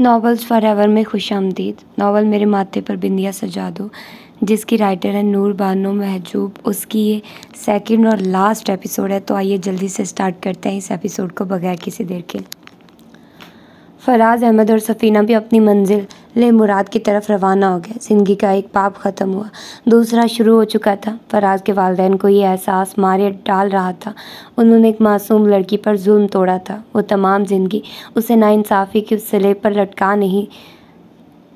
Novels for ever में खुश आमदीद नावल मेरे माथे पर बिंदिया सजा दो जिसकी राइटर है नूर बानो महजूब उसकी ये सेकेंड और लास्ट एपिसोड है तो आइए जल्दी से स्टार्ट करते हैं इस एपिसोड को बगैर किसी देर के फराज अहमद और सफ़ीना भी अपनी मंजिल ले मुराद की तरफ रवाना हो गए ज़िंदगी का एक पाप ख़त्म हुआ दूसरा शुरू हो चुका था फराज के वालदेन को ये एहसास मारे डाल रहा था उन्होंने एक मासूम लड़की पर जुल्म तोड़ा था वो तमाम ज़िंदगी उसे नाइंसाफ़ी के सिले पर लटका नहीं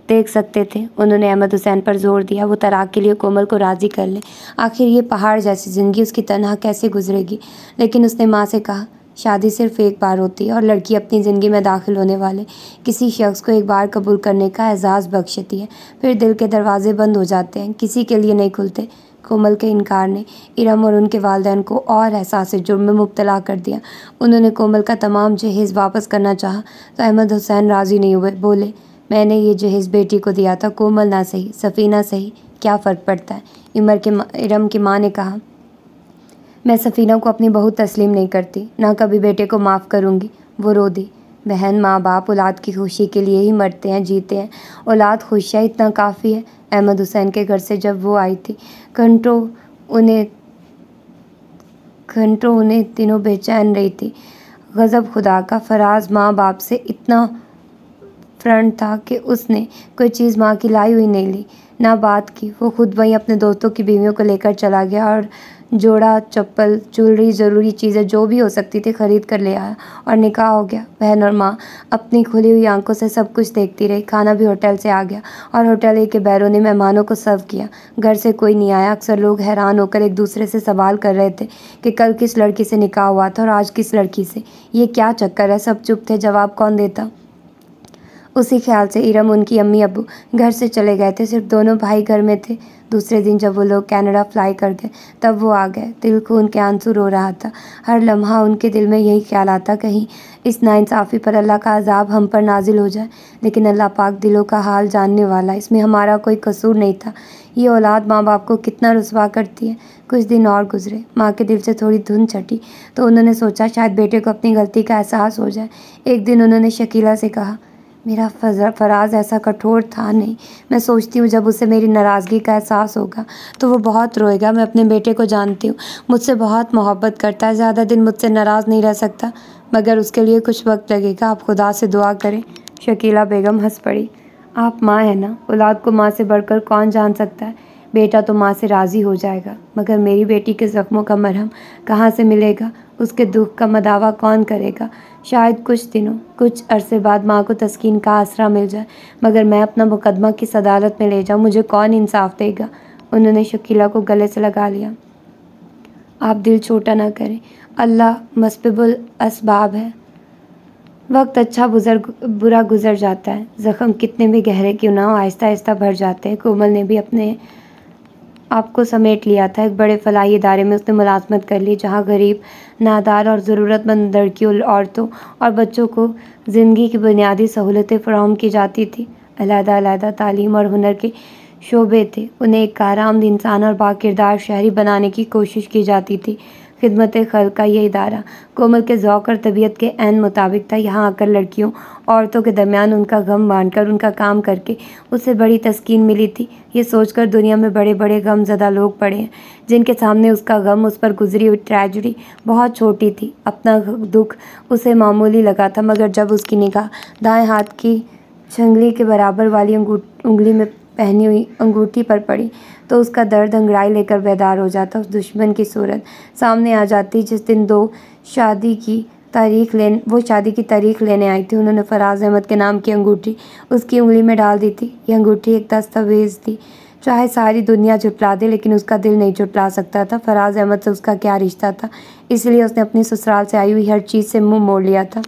देख सकते थे उन्होंने अहमद हुसैन पर जोर दिया वो तलाक के लिए कोमल को राज़ी कर ले आखिर ये पहाड़ जैसी ज़िंदगी उसकी तनह कैसे गुजरेगी लेकिन उसने माँ से कहा शादी सिर्फ़ एक बार होती है और लड़की अपनी ज़िंदगी में दाखिल होने वाले किसी शख़्स को एक बार कबूल करने का एहसास बख्शती है फिर दिल के दरवाज़े बंद हो जाते हैं किसी के लिए नहीं खुलते कोमल के इनकार ने इरम और उनके वालदेन को और एहसास जुर्म में मुबतला कर दिया उन्होंने कोमल का तमाम जहेज़ वापस करना चाहा तो अहमद हुसैन राज़ी नहीं हुए बोले मैंने ये जहेज़ बेटी को दिया था कोमल ना सही सफ़ीना सही क्या फ़र्क पड़ता है इमर के इरम की माँ ने कहा मैं सफ़ीना को अपनी बहुत तस्लीम नहीं करती ना कभी बेटे को माफ़ करूँगी वो रो दी बहन माँ बाप औलाद की खुशी के लिए ही मरते हैं जीते हैं औलाद खुशियाँ इतना काफ़ी है अहमद हुसैन के घर से जब वो आई थी घंटों उन्हें घंटों उन्हें तीनों बेचैन रही थी गज़ब खुदा का फराज माँ बाप से इतना फ्रंट था कि उसने कोई चीज़ माँ की लाई हुई नहीं ली ना बात की वो खुद वहीं अपने दोस्तों की बीवियों को लेकर चला गया और जोड़ा चप्पल ज्वेलरी ज़रूरी चीज़ें जो भी हो सकती थी खरीद कर ले आया और निकाह हो गया बहन और माँ अपनी खुली हुई आंखों से सब कुछ देखती रही खाना भी होटल से आ गया और होटल के बैरों ने मेहमानों को सर्व किया घर से कोई नहीं आया अक्सर लोग हैरान होकर एक दूसरे से सवाल कर रहे थे कि कल किस लड़की से निकाह हुआ था और आज किस लड़की से ये क्या चक्कर है सब चुप थे जवाब कौन देता उसी ख्याल से इरम उनकी अम्मी अबू घर से चले गए थे सिर्फ दोनों भाई घर में थे दूसरे दिन जब वो लोग कनाडा फ्लाई कर गए तब वो आ गए दिल को उनके आंसू रो रहा था हर लम्हा उनके दिल में यही ख्याल आता कहीं इस नाइंसाफ़ी पर अल्लाह का अजाब हम पर नाजिल हो जाए लेकिन अल्लाह पाक दिलों का हाल जानने वाला इसमें हमारा कोई कसूर नहीं था ये औलाद माँ बाप को कितना रसवा करती है कुछ दिन और गुजरे माँ के दिल से थोड़ी धुन छटी तो उन्होंने सोचा शायद बेटे को अपनी गलती का एहसास हो जाए एक दिन उन्होंने शकीला से कहा मेरा फ़राज़ ऐसा कठोर था नहीं मैं सोचती हूँ जब उसे मेरी नाराज़गी का एहसास होगा तो वो बहुत रोएगा मैं अपने बेटे को जानती हूँ मुझसे बहुत मोहब्बत करता है ज़्यादा दिन मुझसे नाराज़ नहीं रह सकता मगर उसके लिए कुछ वक्त लगेगा आप खुदा से दुआ करें शकीला बेगम हंस पड़ी आप माँ हैं ना औलाद को माँ से बढ़कर कौन जान सकता है बेटा तो माँ से राज़ी हो जाएगा मगर मेरी बेटी के ज़ख्मों का मरहम कहाँ से मिलेगा उसके दुख का मदावा कौन करेगा शायद कुछ दिनों कुछ अरसे बाद माँ को तस्कीन का आसरा मिल जाए मगर मैं अपना मुकदमा किस अदालत में ले जाऊँ मुझे कौन इंसाफ देगा उन्होंने शकीला को गले से लगा लिया आप दिल छोटा ना करें अल्लाह मसबुल इसबाब है वक्त अच्छा गुजर बुरा गुजर जाता है ज़ख्म कितने भी गहरे क्यों ना हो आहिस्ता आहिस्ता भर जाते हैं कोमल ने भी अपने आपको समेट लिया था एक बड़े फलाही इदारे में उसने मुलाजमत कर ली जहाँ गरीब नादार और ज़रूरतमंद लड़कियों औरतों और बच्चों को ज़िंदगी की बुनियादी सहूलतें फ़राहम की जाती थी अलहदादा तालीम और हुनर के शोबे थे उन्हें एक कारामद इंसान और बाकिरदार शहरी बनाने की कोशिश की जाती थी खिदमत खल का यह इदारा कोमल के ओक़ और तबीयत के एन मुताबिक था यहाँ आकर लड़कियों औरतों के दरमियान उनका गम कर उनका काम करके उसे बड़ी तस्कीन मिली थी ये सोचकर दुनिया में बड़े बड़े गमज़दा लोग पड़े हैं जिनके सामने उसका गम उस पर गुजरी हुई ट्रेजडी बहुत छोटी थी अपना दुख उसे मामूली लगा था मगर जब उसकी निगाह दाएँ हाथ की छंगली के बराबर वाली उंगली में पहनी हुई अंगूठी पर पड़ी तो उसका दर्द अंगड़ाई लेकर बेदार हो जाता उस दुश्मन की सूरत सामने आ जाती जिस दिन दो शादी की तारीख ले वो शादी की तारीख लेने आई थी उन्होंने फराज अहमद के नाम की अंगूठी उसकी उंगली में डाल दी थी ये अंगूठी एक दस्तावेज़ थी चाहे सारी दुनिया जुटला दे लेकिन उसका दिल नहीं जुटला सकता था फराज अहमद से उसका क्या रिश्ता था इसलिए उसने अपनी ससुराल से आई हुई हर चीज़ से मुंह मोड़ लिया था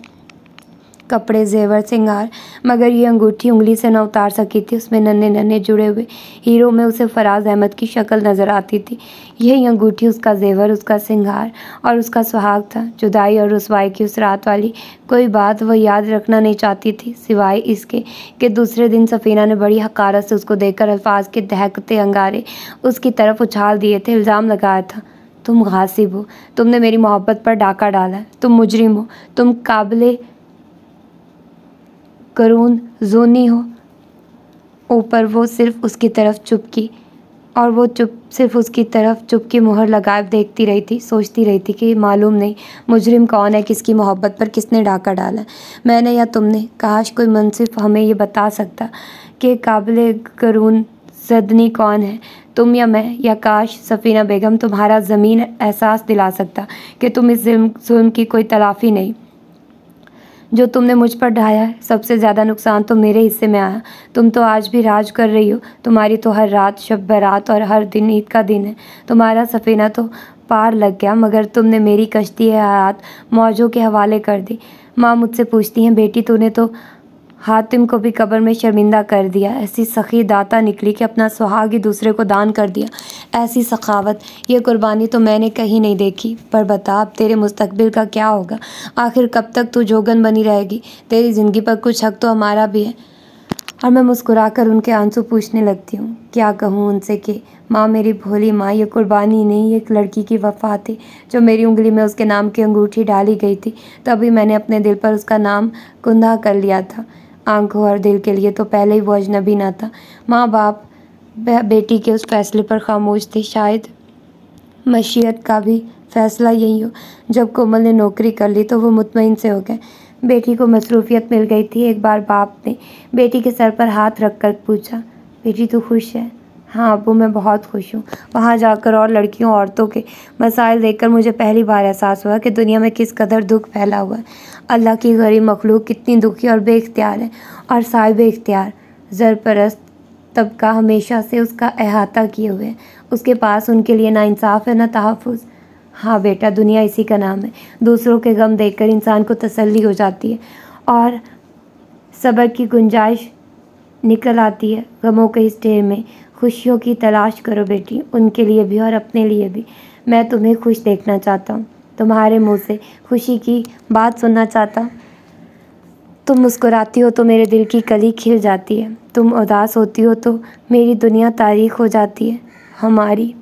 कपड़े जेवर सिंगार मगर ये अंगूठी उंगली से न उतार सकी थी उसमें नन्हे नन्हे जुड़े हुए हीरो में उसे फराज अहमद की शक्ल नज़र आती थी यही अंगूठी उसका जेवर उसका सिंगार और उसका सुहाग था जुदाई और रसवाई की उस रात वाली कोई बात वह याद रखना नहीं चाहती थी सिवाय इसके कि दूसरे दिन सफ़ीना ने बड़ी हकारत से उसको देखकर अल्फाज के दहकते अंगारे उसकी तरफ उछाल दिए थे इल्ज़ाम लगाया था तुम गासिब हो तुमने मेरी मोहब्बत पर डाका डाला तुम मुजरिम हो तुम काबिल करून जोनी हो ऊपर वो सिर्फ उसकी तरफ चुपकी और वो चुप सिर्फ उसकी तरफ चुपकी मुहर लगाए देखती रही थी सोचती रही थी कि मालूम नहीं मुजरिम कौन है किसकी मोहब्बत पर किसने डाका डाला मैंने या तुमने काश कोई मुनसिफ हमें ये बता सकता कि काबिल करून जदनी कौन है तुम या मैं या काश सफ़ीना बेगम तुम्हारा ज़मीन एहसास दिला सकता कि तुम इस जुल्म की कोई तलाफ़ी नहीं जो तुमने मुझ पर ढाया है सबसे ज़्यादा नुकसान तो मेरे हिस्से में आया तुम तो आज भी राज कर रही हो तुम्हारी तो हर रात शब बारात और हर दिन ईद का दिन है तुम्हारा सफ़ीना तो पार लग गया मगर तुमने मेरी कश्ती है मौजों के हवाले कर दी माँ मुझसे पूछती हैं बेटी तूने तो हातिम को भी कब्र में शर्मिंदा कर दिया ऐसी सखी दाता निकली कि अपना सुहाग ही दूसरे को दान कर दिया ऐसी सखावत ये कुर्बानी तो मैंने कहीं नहीं देखी पर बता अब तेरे मुस्तकबिल का क्या होगा आखिर कब तक तू जोगन बनी रहेगी तेरी ज़िंदगी पर कुछ हक तो हमारा भी है और मैं मुस्कुरा कर उनके आंसू पूछने लगती हूँ क्या कहूँ उनसे कि माँ मेरी भोली माँ ये कुर्बानी नहीं एक लड़की की वफा थी जो मेरी उंगली में उसके नाम की अंगूठी डाली गई थी तभी मैंने अपने दिल पर उसका नाम कुंदा कर लिया था आंखों और दिल के लिए तो पहले ही वो अजनबी ना था माँ बाप बेटी के उस फैसले पर खामोश थे शायद मशीयत का भी फैसला यही हो जब कोमल ने नौकरी कर ली तो वो मुतमिन से हो गए बेटी को मसरूफियत मिल गई थी एक बार बाप ने बेटी के सर पर हाथ रख कर पूछा बेटी तो खुश है हाँ वो मैं बहुत खुश हूँ वहाँ जाकर और लड़कियों औरतों के मसाइल देखकर मुझे पहली बार एहसास हुआ कि दुनिया में किस कदर दुख फैला हुआ है अल्लाह की गरीब मखलूक कितनी दुखी और बेख्तियार है और साहिब इख्तियार जरपरस्त तबका हमेशा से उसका अहाता किए हुए हैं उसके पास उनके लिए ना इंसाफ है ना तहफ़ हाँ बेटा दुनिया इसी का नाम है दूसरों के गम देख इंसान को तसली हो जाती है और सबक़ की गुंजाइश निकल आती है गमों के इस ढेर में खुशियों की तलाश करो बेटी उनके लिए भी और अपने लिए भी मैं तुम्हें खुश देखना चाहता हूँ तुम्हारे मुँह से खुशी की बात सुनना चाहता तुम मुस्कुराती हो तो मेरे दिल की कली खिल जाती है तुम उदास होती हो तो मेरी दुनिया तारीख हो जाती है हमारी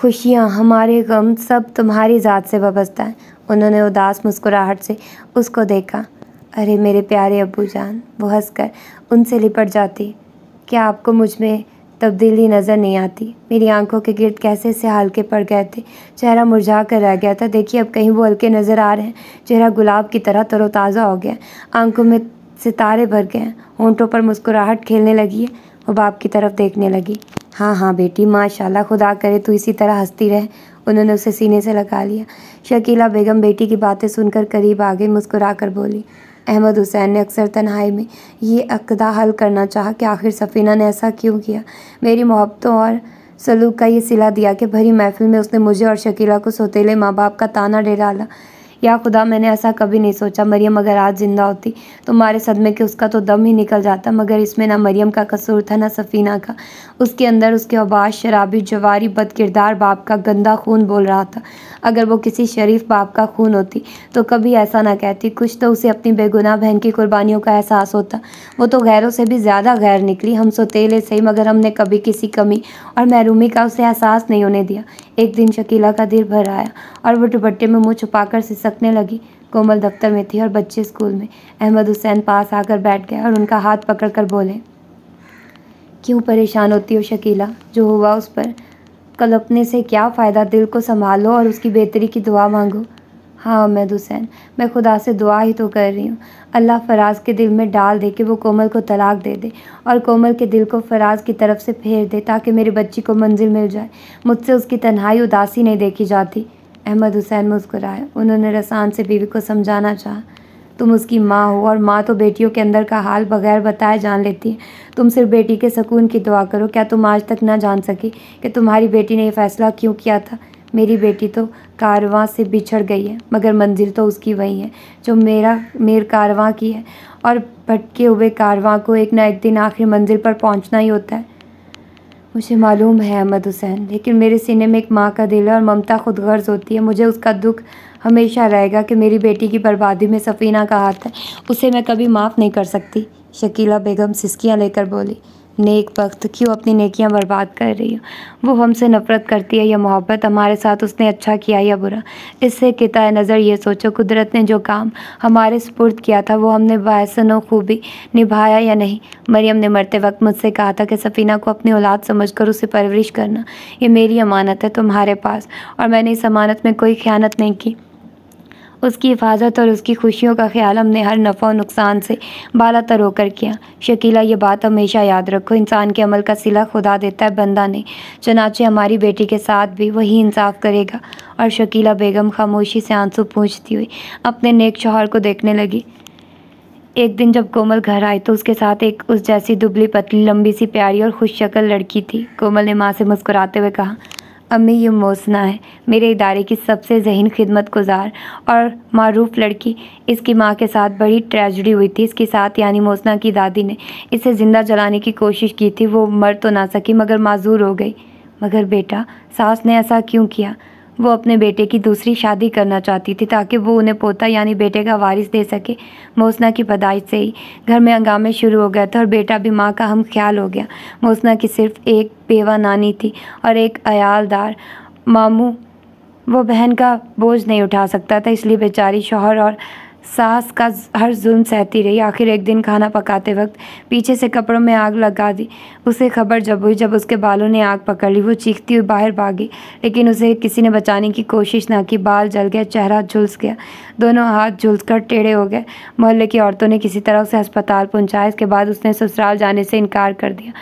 खुशियाँ हमारे गम सब तुम्हारी ज़ात से वाबस्ता है उन्होंने उदास मुस्कुराहट से उसको देखा अरे मेरे प्यारे अबू जान वो हंसकर उनसे लिपट जाती क्या आपको मुझ में तब्दीली नज़र नहीं आती मेरी आंखों के गिरद कैसे से हल्के पड़ गए थे चेहरा मुरझा कर रह गया था देखिए अब कहीं वो हल्के नज़र आ रहे हैं चेहरा गुलाब की तरह तरोताज़ा हो गया आंखों में सितारे भर गए हैं होंठों पर मुस्कुराहट खेलने लगी है वो बाप की तरफ देखने लगी हाँ हाँ बेटी माशाल्लाह खुदा करे तू इसी तरह हंसती रहे उन्होंने उसे सीने से लगा लिया शकीला बेगम बेटी की बातें सुनकर करीब आ गई मुस्कुरा कर बोली अहमद हुसैन ने अक्सर तनहाई में ये अकदा हल करना चाहा कि आखिर सफ़ीना ने ऐसा क्यों किया मेरी मोहब्बतों और सलूक का ये सिला दिया कि भरी महफिल में उसने मुझे और शकीला को सोतेले माँ बाप का ताना डे डाला या खुदा मैंने ऐसा कभी नहीं सोचा मरियम अगर आज ज़िंदा होती तो मारे सदमे के उसका तो दम ही निकल जाता मगर इसमें ना मरियम का कसूर था ना सफ़ीना का उसके अंदर उसके अबाश शराबी जवारी बद किरदार बाप का गंदा खून बोल रहा था अगर वो किसी शरीफ बाप का खून होती तो कभी ऐसा ना कहती कुछ तो उसे अपनी बेगुनाह बहन की कुर्बानियों का एहसास होता वो तो गैरों से भी ज़्यादा गैर निकली हम सोतेले सही मगर हमने कभी किसी कमी और महरूमी का उसे एहसास नहीं होने दिया एक दिन शकीला का दिल भर आया और वो दुपट्टे में मुँह कर सिसकने लगी कोमल दफ्तर में थी और बच्चे स्कूल में अहमद हुसैन पास आकर बैठ गए और उनका हाथ कर बोले क्यों परेशान होती हो शकीला जो हुआ उस पर कलपने से क्या फ़ायदा दिल को संभालो और उसकी बेहतरी की दुआ मांगो हाँ अमद हुसैन मैं खुदा से दुआ ही तो कर रही हूँ अल्लाह फराज के दिल में डाल दे कि वो कोमल को तलाक दे दे और कोमल के दिल को फराज की तरफ से फेर दे ताकि मेरी बच्ची को मंजिल मिल जाए मुझसे उसकी तन्हाई उदासी नहीं देखी जाती अहमद हुसैन मुस्कुराए उन्होंने रसान से बीवी को समझाना चाहा तुम उसकी माँ हो और माँ तो बेटियों के अंदर का हाल बगैर बताए जान लेती है तुम सिर्फ बेटी के सुकून की दुआ करो क्या तुम आज तक ना जान सकी कि तुम्हारी बेटी ने यह फ़ैसला क्यों किया था मेरी बेटी तो कारवां से बिछड़ गई है मगर मंजिल तो उसकी वही है जो मेरा मेर कारवां की है और भटके हुए कारवां को एक ना एक दिन आखिरी मंजिल पर पहुंचना ही होता है मुझे मालूम है अहमद हुसैन लेकिन मेरे सीने में एक माँ का दिल है और ममता खुद गर्ज होती है मुझे उसका दुख हमेशा रहेगा कि मेरी बेटी की बर्बादी में सफ़ीना का हाथ है उसे मैं कभी माफ़ नहीं कर सकती शकीला बेगम सिस्कियाँ लेकर बोली नेक वक्त क्यों अपनी नेकियां बर्बाद कर रही हो वो हमसे नफ़रत करती है या मोहब्बत हमारे साथ उसने अच्छा किया या बुरा इससे किता नज़र ये सोचो कुदरत ने जो काम हमारे स्पुर्द किया था वो हमने बासन व खूबी निभाया या नहीं मरियम ने मरते वक्त मुझसे कहा था कि सफ़ीना को अपनी औलाद समझ कर उसे परवरिश करना ये मेरी अमानत है तुम्हारे पास और मैंने इस अमानत में कोई ख्यानत नहीं की उसकी हिफाजत और उसकी खुशियों का ख्याल हमने हर नफ़ा और नुकसान से बाला तर होकर किया शकीला ये बात हमेशा याद रखो इंसान के अमल का सिला खुदा देता है बंदा ने चनाचे हमारी बेटी के साथ भी वही इंसाफ करेगा और शकीला बेगम खामोशी से आंसू पूछती हुई अपने नेक शोहर को देखने लगी एक दिन जब कोमल घर आई तो उसके साथ एक उस जैसी दुबली पतली लंबी सी प्यारी और खुश शक्ल लड़की थी कोमल ने माँ से मुस्कुराते हुए कहा अम्मी ये मोसना है मेरे इदारे की सबसे जहन खिदमत गुजार और मरूफ लड़की इसकी माँ के साथ बड़ी ट्रेजडी हुई थी इसके साथ यानी मोसना की दादी ने इसे ज़िंदा जलाने की कोशिश की थी वो मर तो ना सकी मगर माजूर हो गई मगर बेटा सास ने ऐसा क्यों किया वो अपने बेटे की दूसरी शादी करना चाहती थी ताकि वो उन्हें पोता यानी बेटे का वारिस दे सके मोसना की पदाइश से ही घर में हंगामे शुरू हो गए थे और बेटा भी माँ का हम ख्याल हो गया मोसना की सिर्फ एक बेवा नानी थी और एक अयालदार मामू वो बहन का बोझ नहीं उठा सकता था इसलिए बेचारी शोहर और सास का हर जुल्म सहती रही आखिर एक दिन खाना पकाते वक्त पीछे से कपड़ों में आग लगा दी उसे खबर जब हुई जब उसके बालों ने आग पकड़ ली वो चीखती हुई बाहर भागी लेकिन उसे किसी ने बचाने की कोशिश ना की बाल जल गया चेहरा झुलस गया दोनों हाथ झुलस कर टेढ़े हो गए मोहल्ले की औरतों ने किसी तरह उसे अस्पताल पहुँचाया इसके बाद उसने ससुराल जाने से इनकार कर दिया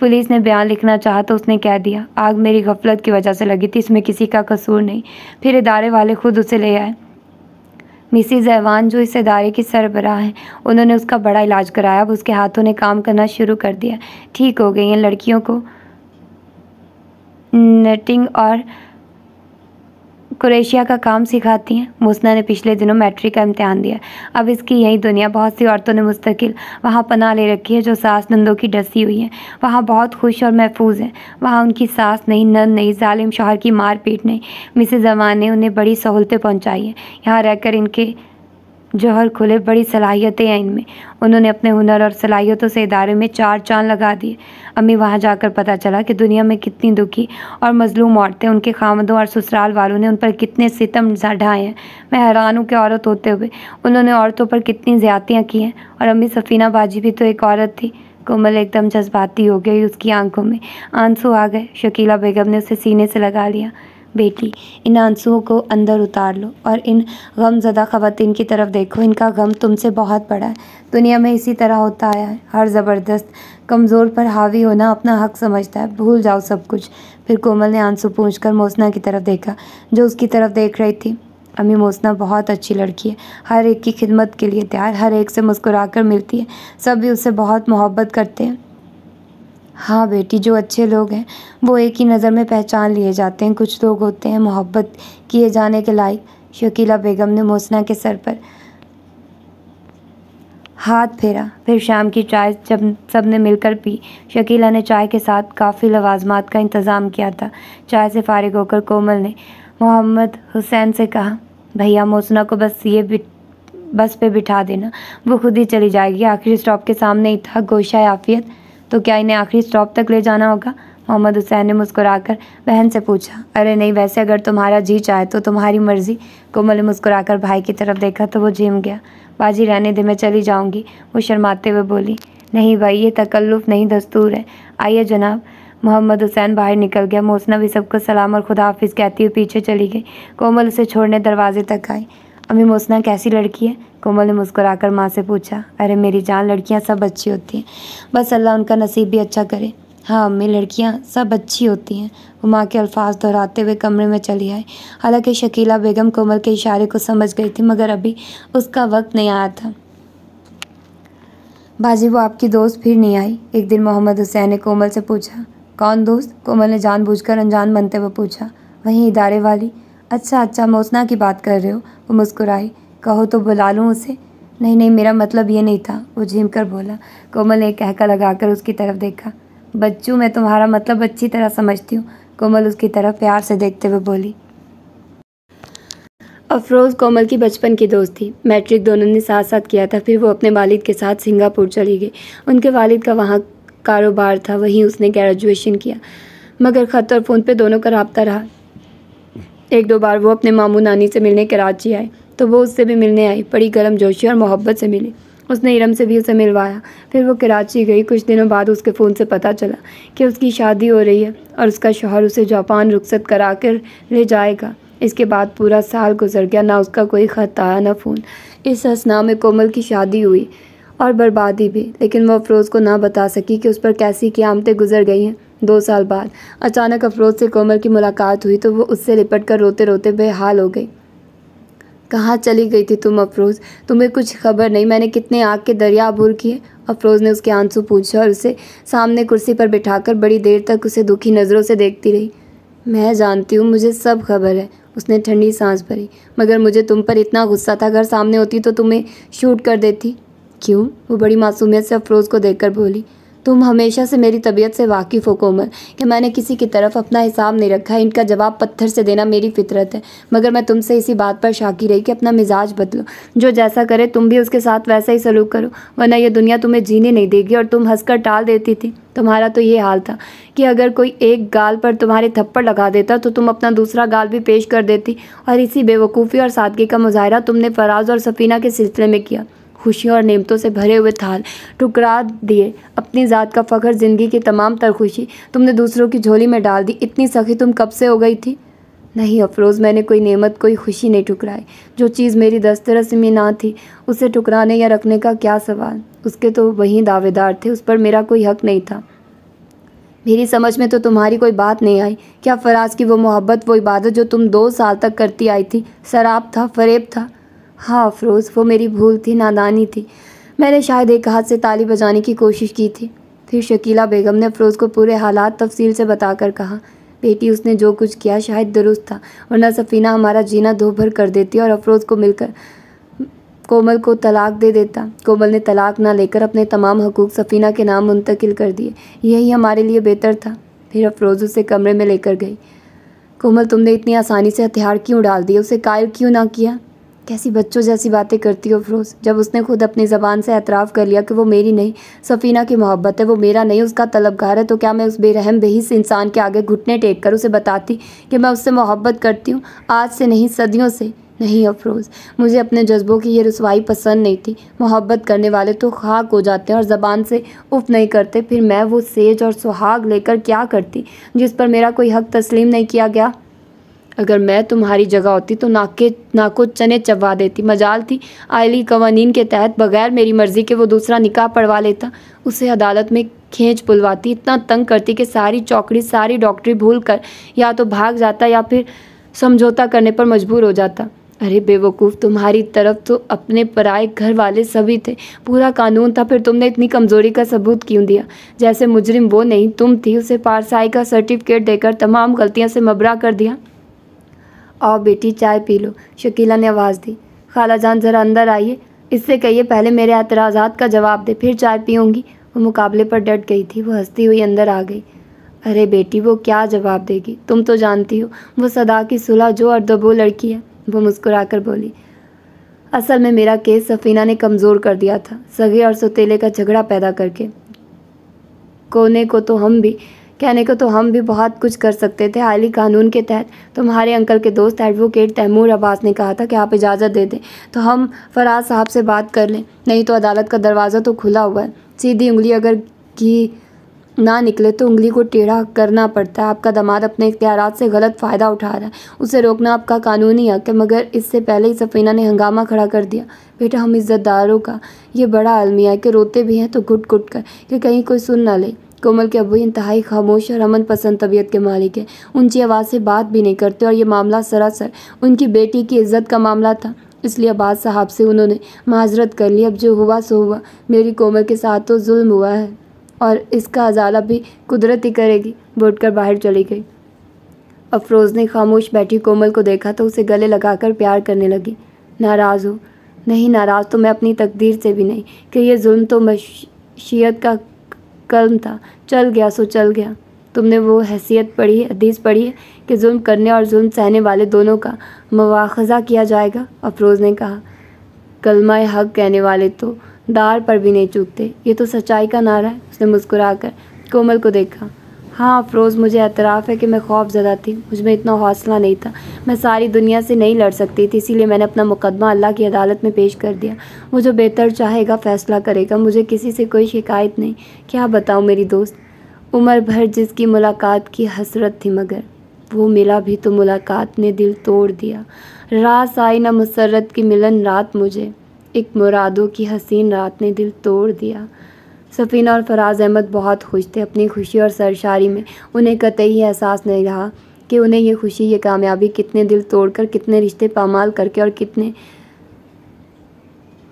पुलिस ने बयान लिखना चाहा तो उसने कह दिया आग मेरी गफलत की वजह से लगी थी इसमें किसी का कसूर नहीं फिर इदारे वाले खुद उसे ले आए मिसिज़ ऐवान जो इस इदारे की सरबराह हैं उन्होंने उसका बड़ा इलाज कराया अब उसके हाथों ने काम करना शुरू कर दिया ठीक हो गई हैं लड़कियों को नटिंग और कुरैशिया का काम सिखाती हैं मुस्ना ने पिछले दिनों मैट्रिक का इम्तहान दिया अब इसकी यही दुनिया बहुत सी औरतों ने मुस्तकिल वहाँ पनाह ले रखी है जो सास नंदों की डसी हुई हैं वहाँ बहुत खुश और महफूज हैं वहाँ उनकी सास नहीं नंद नहीं जालिम शोहर की मारपीट नहीं मिसेज अमान ने उन्हें बड़ी सहूलतें पहुँचाई हैं यहाँ रहकर इनके जौहर खुले बड़ी सलाहियतें हैं इनमें उन्होंने अपने हुनर और सलाहियतों से इदारे में चार चांद लगा दिए अम्मी वहाँ जाकर पता चला कि दुनिया में कितनी दुखी और मजलूम औरतें उनके खामदों और ससुराल वालों ने उन पर कितने सितम ढाए हैं मैं हैरान हूँ कि औरत होते हुए उन्होंने औरतों पर कितनी ज़्यादतियाँ की हैं और अम्मी सफ़ीना बाजी भी तो एक औरत थी कोमल एकदम जज्बाती हो गई उसकी आंखों में आंसू आ गए शकीला बेगम ने उसे सीने से लगा लिया बेटी इन आंसुओं को अंदर उतार लो और इन गमज़दा ख़वान की तरफ़ देखो इनका गम तुमसे बहुत बड़ा है दुनिया में इसी तरह होता आया है हर ज़बरदस्त कमज़ोर पर हावी होना अपना हक समझता है भूल जाओ सब कुछ फिर कोमल ने आंसू पूछ कर मोसना की तरफ़ देखा जो उसकी तरफ़ देख रही थी अम्मी मोसना बहुत अच्छी लड़की है हर एक की खिदमत के लिए तैयार हर एक से मुस्कुरा मिलती है सब भी उससे बहुत मोहब्बत करते हैं हाँ बेटी जो अच्छे लोग हैं वो एक ही नज़र में पहचान लिए जाते हैं कुछ लोग होते हैं मोहब्बत किए जाने के लायक शकीला बेगम ने मोसना के सर पर हाथ फेरा फिर शाम की चाय जब सब ने मिलकर पी शकीला ने चाय के साथ काफ़ी लवाजमात का इंतज़ाम किया था चाय से फारिग होकर कोमल ने मोहम्मद हुसैन से कहा भैया मोसना को बस ये बस पे बिठा देना वो खुद ही चली जाएगी आखिरी स्टॉप के सामने ही था गोशा आफियत तो क्या इन्हें आखिरी स्टॉप तक ले जाना होगा मोहम्मद हुसैन ने मुस्कुराकर बहन से पूछा अरे नहीं वैसे अगर तुम्हारा जी चाहे तो तुम्हारी मर्जी कोमल ने मुस्कुराकर भाई की तरफ देखा तो वो जिम गया बाजी रहने दे मैं चली जाऊँगी वो शर्माते हुए बोली नहीं भाई ये तकल्लुफ़ नहीं दस्तूर है आइए जनाब मोहम्मद हुसैन बाहर निकल गया मोसना भी सबको सलाम और खुदा हाफिज़ कहती हुई पीछे चली गई कोमल उसे छोड़ने दरवाजे तक आई अम्मी मोसना कैसी लड़की है कोमल ने मुस्कुराकर माँ से पूछा अरे मेरी जान लड़कियाँ सब अच्छी होती हैं बस अल्लाह उनका नसीब भी अच्छा करे हाँ अम्मी लड़कियाँ सब अच्छी होती हैं वो माँ के अल्फाज दोहराते हुए कमरे में चली आई हालांकि शकीला बेगम कोमल के इशारे को समझ गई थी मगर अभी उसका वक्त नहीं आया था बाजी वो आपकी दोस्त फिर नहीं आई एक दिन मोहम्मद हुसैन ने कोमल से पूछा कौन दोस्त कोमल ने जानबूझकर अनजान बनते हुए पूछा वहीं इदारे वाली अच्छा अच्छा मोसना की बात कर रहे हो वो मुस्कुराई कहो तो बुला लूँ उसे नहीं नहीं मेरा मतलब ये नहीं था वो झीम कर बोला कोमल ने कहका लगाकर उसकी तरफ देखा बच्चू मैं तुम्हारा मतलब अच्छी तरह समझती हूँ कोमल उसकी तरफ प्यार से देखते हुए बोली अफरोज़ कोमल की बचपन की दोस्त थी मैट्रिक दोनों ने साथ साथ किया था फिर वो अपने वालिद के साथ सिंगापुर चली गई उनके वालिद का वहाँ कारोबार था वहीं उसने ग्रेजुएशन किया मगर ख़त और फ़ोन पे दोनों का रबता रहा एक दो बार वो अपने मामू नानी से मिलने कराची आए तो वो उससे भी मिलने आई बड़ी गर्म जोशी और मोहब्बत से मिली उसने इरम से भी उसे मिलवाया फिर वो कराची गई कुछ दिनों बाद उसके फ़ोन से पता चला कि उसकी शादी हो रही है और उसका शोहर उसे जापान रुखसत करा कर ले जाएगा इसके बाद पूरा साल गुजर गया ना उसका कोई ख़त आया ना फ़ोन इस हसना में कोमल की शादी हुई और बर्बादी भी लेकिन वह अफरोज़ को ना बता सकी कि उस पर कैसी क्यामतें गुजर गई हैं दो साल बाद अचानक अफरोज़ से कोमल की मुलाकात हुई तो वो उससे लिपट कर रोते रोते बेहाल हो गई कहाँ चली गई थी तुम अफरोज़ तुम्हें कुछ खबर नहीं मैंने कितने आग के दरिया अबूर किए अफरोज़ ने उसके आंसू पूछे और उसे सामने कुर्सी पर बिठाकर बड़ी देर तक उसे दुखी नज़रों से देखती रही मैं जानती हूँ मुझे सब खबर है उसने ठंडी सांस भरी मगर मुझे तुम पर इतना गुस्सा था अगर सामने होती तो तुम्हें शूट कर देती क्यों वो बड़ी मासूमियत से अफरोज़ को देखकर बोली तुम हमेशा से मेरी तबीयत से वाकिफ़ हो कोमल कि मैंने किसी की तरफ अपना हिसाब नहीं रखा है इनका जवाब पत्थर से देना मेरी फितरत है मगर मैं तुमसे इसी बात पर शाकी रही कि अपना मिजाज बदलो जो जैसा करे तुम भी उसके साथ वैसा ही सलूक करो वरना यह दुनिया तुम्हें जीने नहीं देगी और तुम हंसकर टाल देती थी तुम्हारा तो ये हाल था कि अगर कोई एक गाल पर तुम्हारे थप्पड़ लगा देता तो तुम अपना दूसरा गाल भी पेश कर देती और इसी बेवकूफ़ी और सादगी का मुजाहरा तुमने फराज और सफ़ीना के सिलसिले में किया खुशियों और नेमतों से भरे हुए थाल ठुकरा दिए अपनी ज़ात का फ़ख्र ज़िंदगी की तमाम तरखुशी तुमने दूसरों की झोली में डाल दी इतनी सखी तुम कब से हो गई थी नहीं अफरोज़ मैंने कोई नेमत कोई खुशी नहीं ठुकराई जो चीज़ मेरी दस्तरस में ना थी उसे ठुकराने या रखने का क्या सवाल उसके तो वही दावेदार थे उस पर मेरा कोई हक नहीं था मेरी समझ में तो तुम्हारी कोई बात नहीं आई क्या फराज की वो मोहब्बत वो इबादत जो तुम दो साल तक करती आई थी शराब था फरेब था हाँ अफरोज़ वो मेरी भूल थी नादानी थी मैंने शायद एक हाथ से ताली बजाने की कोशिश की थी फिर शकीला बेगम ने अफरोज़ को पूरे हालात तफसील से बताकर कहा बेटी उसने जो कुछ किया शायद दुरुस्त था वरना सफ़ीना हमारा जीना दो भर कर देती और अफरोज़ को मिलकर कोमल को तलाक दे देता कोमल ने तलाक ना लेकर अपने तमाम हकूक़ सफ़ीना के नाम मुंतकिल कर दिए यही हमारे लिए बेहतर था फिर अफरोज़ उसे कमरे में लेकर गई कोमल तुमने इतनी आसानी से हथियार क्यों डाल दिए उसे कायल क्यों ना किया कैसी बच्चों जैसी बातें करती हो फिरोज़ जब उसने खुद अपनी ज़बान से एतराफ़ कर लिया कि वो मेरी नहीं सफ़ीना की मोहब्बत है वो मेरा नहीं उसका तलबगार है तो क्या मैं उस बेरहम बेहिस इंसान के आगे घुटने टेक कर उसे बताती कि मैं उससे मोहब्बत करती हूँ आज से नहीं सदियों से नहीं अफरोज़ मुझे अपने जज्बों की ये रसवाई पसंद नहीं थी मोहब्बत करने वाले तो खाक हो जाते हैं और ज़बान से उफ नहीं करते फिर मैं वो सेज और सुहाग लेकर क्या करती जिस पर मेरा कोई हक तस्लीम नहीं किया गया अगर मैं तुम्हारी जगह होती तो ना के नाको चने चबवा देती मजाल थी आयली कवानीन के तहत बगैर मेरी मर्ज़ी के वो दूसरा निकाह पढ़वा लेता उसे अदालत में खींच बुलवाती इतना तंग करती कि सारी चौकड़ी सारी डॉक्टरी भूल कर या तो भाग जाता या फिर समझौता करने पर मजबूर हो जाता अरे बेवकूफ़ तुम्हारी तरफ तो अपने पराए घर वाले सभी थे पूरा कानून था फिर तुमने इतनी कमज़ोरी का सबूत क्यों दिया जैसे मुजरिम वो नहीं तुम थी उसे पारसाई का सर्टिफिकेट देकर तमाम गलतियां से मबरा कर दिया आओ बेटी चाय पी लो शकीला ने आवाज़ दी खाला जान ज़रा अंदर आइए इससे कहिए पहले मेरे एतराज़ा का जवाब दे फिर चाय पीऊँगी वो मुकाबले पर डट गई थी वो हंसती हुई अंदर आ गई अरे बेटी वो क्या जवाब देगी तुम तो जानती हो वो सदा की सुलह जो अर्दबो लड़की है वो मुस्कुराकर बोली असल में मेरा केस सफ़ीना ने कमज़ोर कर दिया था सगे और सतीले का झगड़ा पैदा करके कोने को तो हम भी कहने को तो हम भी बहुत कुछ कर सकते थे हाल ही कानून के तहत तुम्हारे अंकल के दोस्त एडवोकेट तैमूर अब्बास ने कहा था कि आप इजाज़त दे दें तो हम फराज साहब से बात कर लें नहीं तो अदालत का दरवाज़ा तो खुला हुआ है सीधी उंगली अगर की ना निकले तो उंगली को टेढ़ा करना पड़ता है आपका दामाद अपने इख्तियार से गलत फ़ायदा उठा रहा है उसे रोकना आपका कानूनी हक है मगर इससे पहले ही सफ़ीना ने हंगामा खड़ा कर दिया बेटा हम इज़्ज़तदारों का ये बड़ा आलमिया है कि रोते भी हैं तो घुट घुट कर कि कहीं कोई सुन ना ले कोमल के अबू इंतहाई खामोश और अमन पसंद तबीयत के मालिक हैं ऊंची आवाज़ से बात भी नहीं करते और ये मामला सरासर उनकी बेटी की इज्जत का मामला था इसलिए अब्बास साहब से उन्होंने माजरत कर ली अब जो हुआ सो हुआ मेरी कोमल के साथ तो जुल्म हुआ है और इसका अजाला भी कुदरत ही करेगी बोट बाहर चली गई अफरोज़ ने खामोश बैठी कोमल को देखा तो उसे गले लगाकर प्यार करने लगी नाराज़ हो नहीं नाराज़ तो मैं अपनी तकदीर से भी नहीं कि यह जुल्म तो मशीयत का कलम था चल गया सो चल गया तुमने वो हैसियत पढ़ी है हदीस पढ़ी है कि जुल्म करने और जुल्म सहने वाले दोनों का मुआखजा किया जाएगा अफरोज़ ने कहा कलमा हक कहने वाले तो दार पर भी नहीं चूकते ये तो सच्चाई का नारा है उसने मुस्कुरा कर कोमल को देखा हाँ अफरोज़ मुझे एतराफ़ है कि मैं खौफज़दा थी मुझ में इतना हौसला नहीं था मैं सारी दुनिया से नहीं लड़ सकती थी इसीलिए मैंने अपना मुकदमा अल्लाह की अदालत में पेश कर दिया वो जो बेहतर चाहेगा फ़ैसला करेगा मुझे किसी से कोई शिकायत नहीं क्या बताऊँ मेरी दोस्त उम्र भर जिसकी मुलाकात की हसरत थी मगर वो मिला भी तो मुलाकात ने दिल तोड़ दिया रास आई ना मुसरत की मिलन रात मुझे एक मुरादों की हसीन रात ने दिल तोड़ दिया सफीना और फ़राज़ अहमद बहुत खुश थे अपनी खुशी और सरशारी में उन्हें कतई एहसास नहीं रहा कि उन्हें ये खुशी ये कामयाबी कितने दिल तोड़कर कितने रिश्ते पामाल करके और कितने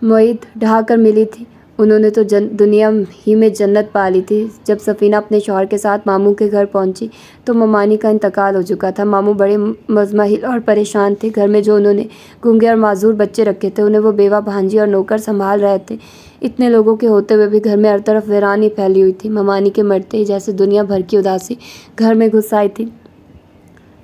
मईद ढहा कर मिली थी उन्होंने तो जन दुनिया ही में जन्नत पा ली थी जब सफ़ीना अपने शोहर के साथ मामू के घर पहुंची तो ममानी का इंतकाल हो चुका था मामू बड़े मजमहिल और परेशान थे घर में जो उन्होंने गूंगे और माजूर बच्चे रखे थे उन्हें वो बेवा भांजी और नौकर संभाल रहे थे इतने लोगों के होते हुए भी घर में हर तरफ वीरानी फैली हुई थी ममानी के मरते ही जैसे दुनिया भर की उदासी घर में घुस आई थी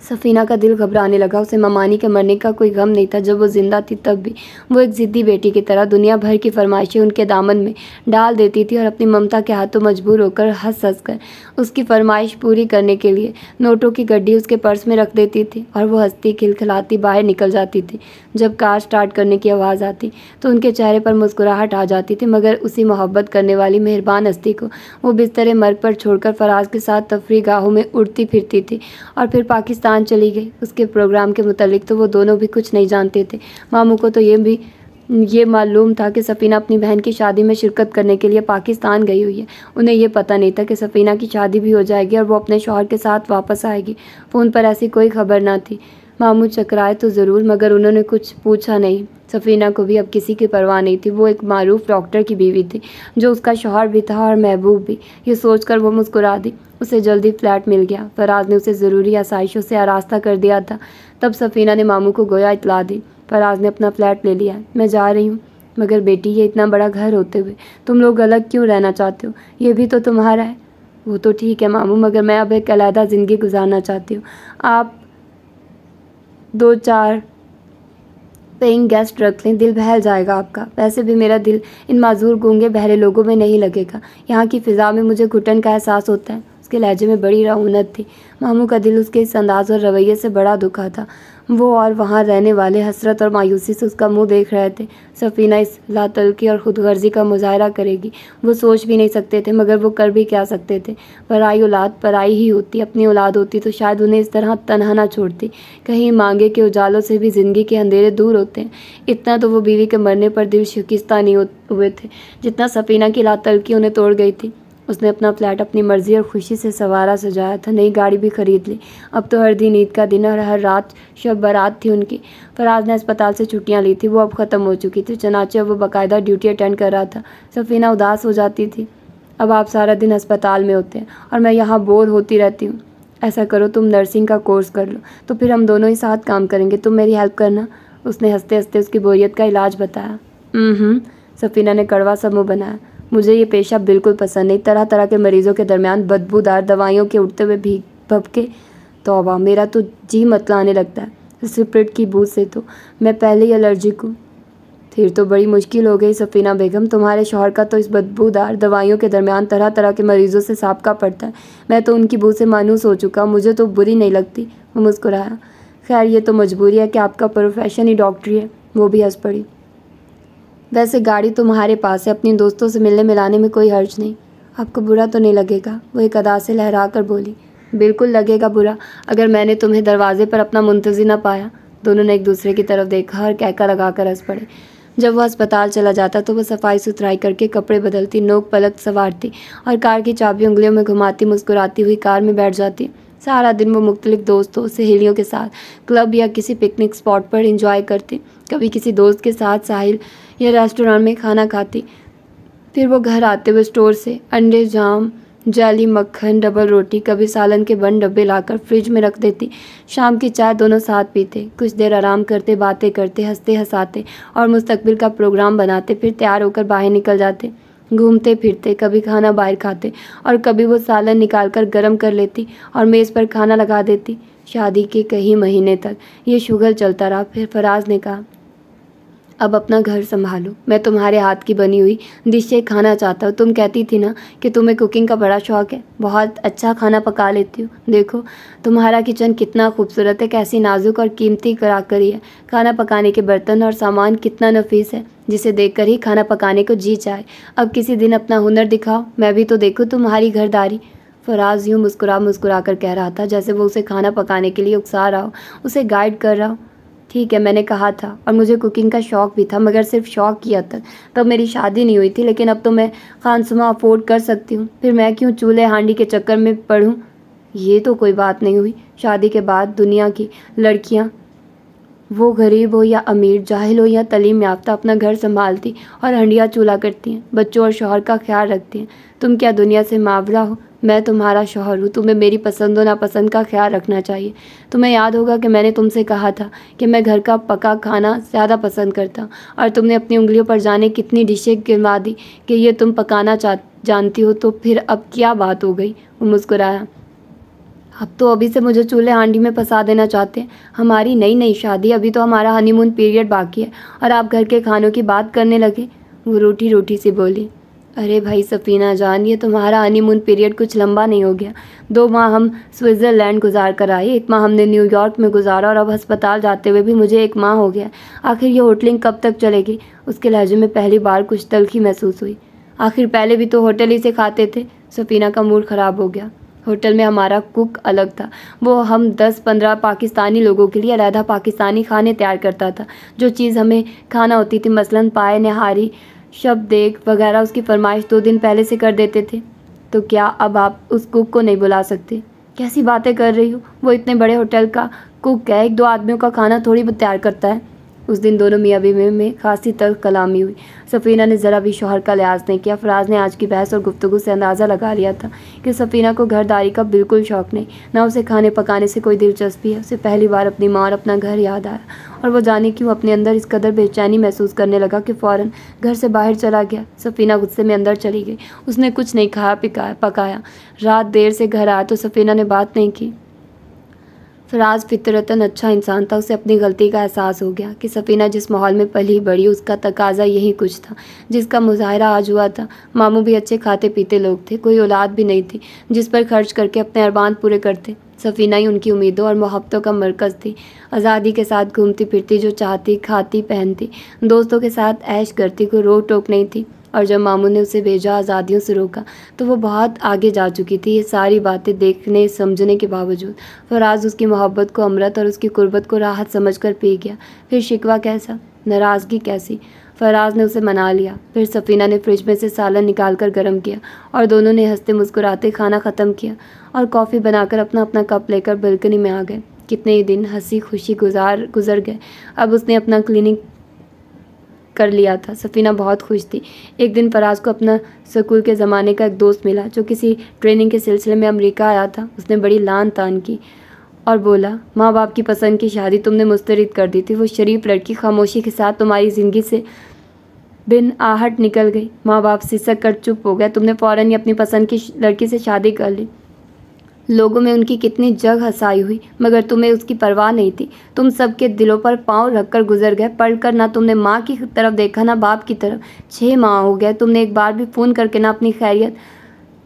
सफ़ीना का दिल घबराने लगा उसे ममानी के मरने का कोई गम नहीं था जब वो ज़िंदा थी तब भी वो एक ज़िद्दी बेटी की तरह दुनिया भर की फरमाइशें उनके दामन में डाल देती थी और अपनी ममता के हाथों मजबूर होकर हंस हंस कर उसकी फरमाइश पूरी करने के लिए नोटों की गड्डी उसके पर्स में रख देती थी और वो हंसती खिलखिलाती बाहर निकल जाती थी जब कार स्टार्ट करने की आवाज़ आती तो उनके चेहरे पर मुस्कुराहट आ जाती थी मगर उसी मोहब्बत करने वाली मेहरबान हस्ती को वो बिस्तर मर्ग पर छोड़कर फराज के साथ तफरी गाहों में उड़ती फिरती थी और फिर पाकिस्तान चली गई उसके प्रोग्राम के मुतलिक तो वो दोनों भी कुछ नहीं जानते थे मामू को तो ये भी ये मालूम था कि सफ़ीना अपनी बहन की शादी में शिरकत करने के लिए पाकिस्तान गई हुई है उन्हें यह पता नहीं था कि सफ़ीना की शादी भी हो जाएगी और वो अपने शोहर के साथ वापस आएगी फ़ोन पर ऐसी कोई खबर ना थी मामू चकराए तो ज़रूर मगर उन्होंने कुछ पूछा नहीं सफ़ीना को भी अब किसी की परवाह नहीं थी वो एक मरूफ डॉक्टर की बीवी थी जो उसका शोहर भी था और महबूब भी ये सोचकर वो मुस्कुरा दी उसे जल्दी फ्लैट मिल गया फराज ने उसे ज़रूरी आसाइशों से आरास्ता कर दिया था तब सफ़ीना ने मामू को गोया इतला दी फराज ने अपना फ्लैट ले लिया मैं जा रही हूँ मगर बेटी ये इतना बड़ा घर होते हुए तुम लोग अलग क्यों रहना चाहते हो ये भी तो तुम्हारा है वो तो ठीक है मामू मगर मैं अब एक अलहदा ज़िंदगी गुजारना चाहती हूँ आप दो चार पेइंग गेस्ट रख लें दिल बहल जाएगा आपका वैसे भी मेरा दिल इन माजूर गूंगे बहरे लोगों में नहीं लगेगा यहाँ की फ़िज़ा में मुझे घुटन का एहसास होता है उसके लहजे में बड़ी रौनत थी मामू का दिल उसके इस अंदाज़ और रवैये से बड़ा दुखा था वो और वहाँ रहने वाले हसरत और मायूसी से उसका मुंह देख रहे थे सफ़ीना इस लातलकी और खुद गर्जी का मुजाहरा करेगी वो सोच भी नहीं सकते थे मगर वो कर भी क्या सकते थे पराई औलाद पराई ही होती अपनी औलाद होती तो शायद उन्हें इस तरह तनहा ना छोड़ती कहीं मांगे के उजालों से भी ज़िंदगी के अंधेरे दूर होते हैं इतना तो वो बीवी के मरने पर दिल शिकस्ता नहीं हुए थे जितना सफ़ीना की लातलकी उन्हें तोड़ गई थी उसने अपना फ्लैट अपनी मर्ज़ी और ख़ुशी से सवारा सजाया था नई गाड़ी भी ख़रीद ली अब तो हर दिन ईद का दिन और हर रात शब बारात थी उनकी फराज ने अस्पताल से छुट्टियां ली थी वो अब ख़त्म हो चुकी थी चनाचे वो बाकायदा ड्यूटी अटेंड कर रहा था सफ़ीना उदास हो जाती थी अब आप सारा दिन अस्पताल में होते हैं और मैं यहाँ बोर होती रहती हूँ ऐसा करो तुम नर्सिंग का कोर्स कर लो तो फिर हम दोनों ही साथ काम करेंगे तुम मेरी हेल्प करना उसने हंसते हंसते उसकी बोरियत का इलाज बताया सफ़ीना ने कड़वा समूह बनाया मुझे ये पेशा बिल्कुल पसंद नहीं तरह तरह के मरीज़ों के दरमियान बदबूदार दवाइयों के उठते हुए भी भपके तोबा मेरा तो जी मतलाने लगता है सिपरेट की बू से तो मैं पहले ही एलर्जिक हूँ फिर तो बड़ी मुश्किल हो गई सफ़ीना बेगम तुम्हारे शोहर का तो इस बदबूदार दवाइयों के दरमियान तरह तरह के मरीज़ों से साबका पड़ता है मैं तो उनकी बूझ से मानूस हो चुका मुझे तो बुरी नहीं लगती वो मुस्कुराया खैर ये तो मजबूरी है कि आपका प्रोफेशन ही डॉक्टरी है वो भी हंस पड़ी वैसे गाड़ी तुम्हारे पास है अपने दोस्तों से मिलने मिलाने में कोई हर्ज नहीं आपको बुरा तो नहीं लगेगा वो एक अदा से लहरा कर बोली बिल्कुल लगेगा बुरा अगर मैंने तुम्हें दरवाजे पर अपना मुंतजी ना पाया दोनों ने एक दूसरे की तरफ देखा और कहका लगा कर हंस पड़े जब वह अस्पताल चला जाता तो वह सफाई सुथराई करके कपड़े बदलती नोक पलक संवारती और कार की चाबी उंगलियों में घुमाती मुस्कुराती हुई कार में बैठ जाती सारा दिन वो मुख्तलिफ दोस्तों सहेलियों के साथ क्लब या किसी पिकनिक स्पॉट पर इंजॉय करती कभी किसी दोस्त के साथ साहिल या रेस्टोरेंट में खाना खाती फिर वो घर आते हुए स्टोर से अंडे जाम जाली मक्खन डबल रोटी कभी सालन के बन डब्बे लाकर फ्रिज में रख देती शाम की चाय दोनों साथ पीते कुछ देर आराम करते बातें करते हंसते हंसाते और मुस्तकबिल का प्रोग्राम बनाते फिर तैयार होकर बाहर निकल जाते घूमते फिरते कभी खाना बाहर खाते और कभी वो सालन निकाल कर गर्म कर लेती और मेज़ पर खाना लगा देती शादी के कई महीने तक ये शुगर चलता रहा फिर फराज ने कहा अब अपना घर संभालो मैं तुम्हारे हाथ की बनी हुई डिशें खाना चाहता हूँ तुम कहती थी ना कि तुम्हें कुकिंग का बड़ा शौक़ है बहुत अच्छा खाना पका लेती हूँ देखो तुम्हारा किचन कितना खूबसूरत है कैसी नाजुक और कीमती कराकरी है खाना पकाने के बर्तन और सामान कितना नफीस है जिसे देखकर ही खाना पकाने को जी चाहे अब किसी दिन अपना हुनर दिखाओ मैं भी तो देखूँ तुम्हारी घरदारी फराज यूँ मुस्कुरा मुस्कुरा कर कह रहा था जैसे वो उसे खाना पकाने के लिए उकसा रहा हो उसे गाइड कर रहा हो ठीक है मैंने कहा था और मुझे कुकिंग का शौक़ भी था मगर सिर्फ शौक़ ही हद तक तब मेरी शादी नहीं हुई थी लेकिन अब तो मैं खानसमा अफोर्ड कर सकती हूँ फिर मैं क्यों चूल्हे हांडी के चक्कर में पढ़ूँ ये तो कोई बात नहीं हुई शादी के बाद दुनिया की लड़कियाँ वो गरीब हो या अमीर जाहिल हो या तलीम याफ्ता अपना घर संभालती और हंडिया चूल्हा करती हैं बच्चों और शोहर का ख्याल रखती हैं तुम क्या दुनिया से मावरा हो मैं तुम्हारा शोहर हूँ तुम्हें मेरी पसंद और नापसंद का ख्याल रखना चाहिए तुम्हें याद होगा कि मैंने तुमसे कहा था कि मैं घर का पका खाना ज़्यादा पसंद करता और तुमने अपनी उंगलियों पर जाने कितनी डिशें गिनवा दी कि ये तुम पकाना चाह जानती हो तो फिर अब क्या बात हो गई वो मुस्कुराया अब तो अभी से मुझे चूल्हे हांडी में फंसा देना चाहते हैं हमारी नई नई शादी अभी तो हमारा हनीमून पीरियड बाकी है और आप घर के खानों की बात करने लगे वो रूठी रूठी सी बोली अरे भाई सफ़ीना जान ये तुम्हारा हनीमून पीरियड कुछ लंबा नहीं हो गया दो माह हम स्विट्ज़रलैंड गुजार कर आए एक माह हमने न्यूयॉर्क में गुजारा और अब अस्पताल जाते हुए भी मुझे एक माह हो गया आखिर ये होटलिंग कब तक चलेगी उसके लहजे में पहली बार कुछ तलखी महसूस हुई आखिर पहले भी तो होटल ही से खाते थे सफ़ीना का मूड ख़राब हो गया होटल में हमारा कुक अलग था वो हम 10-15 पाकिस्तानी लोगों के लिए अलहदा पाकिस्तानी खाने तैयार करता था जो चीज़ हमें खाना होती थी मसलन पाए नहारी शब देख वगैरह उसकी फरमाइश दो दिन पहले से कर देते थे तो क्या अब आप उस कुक को नहीं बुला सकते कैसी बातें कर रही हो वो इतने बड़े होटल का कुक है एक दो आदमियों का खाना थोड़ी बहुत तैयार करता है उस दिन दोनों मियाँ बीवी में खासी तर्क कलामी हुई सफ़ीना ने ज़रा भी शोहर का लिहाज नहीं किया फराज ने आज की बहस और गुफ्तु से अंदाज़ा लगा लिया था कि सफ़ीना को घरदारी का बिल्कुल शौक नहीं ना उसे खाने पकाने से कोई दिलचस्पी है उसे पहली बार अपनी माँ और अपना घर याद आया और वो जाने क्यों अपने अंदर इस कदर बेचैनी महसूस करने लगा कि फ़ौर घर से बाहर चला गया सफ़ीना गुस्से में अंदर चली गई उसने कुछ नहीं खाया पिकाया पकाया रात देर से घर आया तो सफ़ीना ने बात नहीं की फराज तो फितरतन अच्छा इंसान था उसे अपनी गलती का एहसास हो गया कि सफ़ीना जिस माहौल में पली बढ़ी उसका तकाजा यही कुछ था जिसका मुजाहरा आज हुआ था मामू भी अच्छे खाते पीते लोग थे कोई औलाद भी नहीं थी जिस पर खर्च करके अपने अरबान पूरे करते सफ़ीना ही उनकी उम्मीदों और मोहब्बतों का मरकज़ थी आज़ादी के साथ घूमती फिरती जो चाहती खाती पहनती दोस्तों के साथ ऐश करती कोई रोक टोक नहीं थी और जब मामू ने उसे भेजा आज़ादियों से रोका तो वो बहुत आगे जा चुकी थी ये सारी बातें देखने समझने के बावजूद फराज उसकी मोहब्बत को अमृत और उसकी कुर्बत को राहत समझ कर पी गया फिर शिकवा कैसा नाराज़गी कैसी फराज ने उसे मना लिया फिर सफ़ीना ने फ्रिज में से सालन निकाल कर गर्म किया और दोनों ने हंसते मुस्कुराते खाना ख़त्म किया और कॉफ़ी बनाकर अपना अपना कप लेकर बलकनी में आ गए कितने ही दिन हंसी खुशी गुजार गुजर गए अब उसने अपना क्लिनिक कर लिया था सफ़ीना बहुत खुश थी एक दिन फराज को अपना स्कूल के ज़माने का एक दोस्त मिला जो किसी ट्रेनिंग के सिलसिले में अमेरिका आया था उसने बड़ी लान तान की और बोला माँ बाप की पसंद की शादी तुमने मुस्तरद कर दी थी वो शरीफ लड़की खामोशी के साथ तुम्हारी ज़िंदगी से बिन आहट निकल गई माँ बाप सिसक कर चुप हो गया तुमने फ़ौर ही अपनी पसंद की लड़की से शादी कर ली लोगों में उनकी कितनी जग हसाई हुई मगर तुम्हें उसकी परवाह नहीं थी तुम सबके दिलों पर पांव रखकर गुजर गए पढ़कर ना तुमने माँ की तरफ देखा ना बाप की तरफ छः माह हो गए तुमने एक बार भी फ़ोन करके ना अपनी खैरियत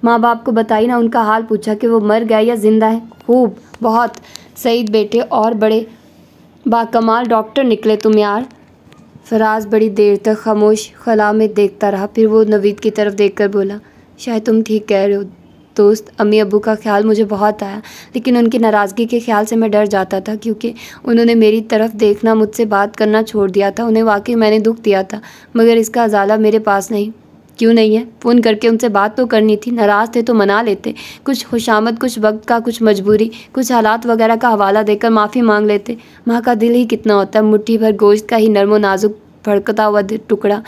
माँ बाप को बताई ना उनका हाल पूछा कि वो मर गया या ज़िंदा है खूब बहुत सईद बेटे और बड़े बाकमाल डॉक्टर निकले तुम यार फराज बड़ी देर तक खामोश खला में देखता रहा फिर वो नवीद की तरफ कर बोला शायद तुम ठीक कह रहे हो दोस्त अम्मी अबू का ख्याल मुझे बहुत आया लेकिन उनकी नाराज़गी के ख्याल से मैं डर जाता था क्योंकि उन्होंने मेरी तरफ देखना मुझसे बात करना छोड़ दिया था उन्हें वाकई मैंने दुख दिया था मगर इसका अजाला मेरे पास नहीं क्यों नहीं है फ़ोन करके उनसे बात तो करनी थी नाराज़ थे तो मना लेते कुछ खुशामद कुछ वक्त का कुछ मजबूरी कुछ हालात वगैरह का हवाला देकर माफ़ी मांग लेते माँ का दिल ही कितना होता है मुट्ठी भर गोश्त का ही नरमो नाजुक भड़कता हुआ टुकड़ा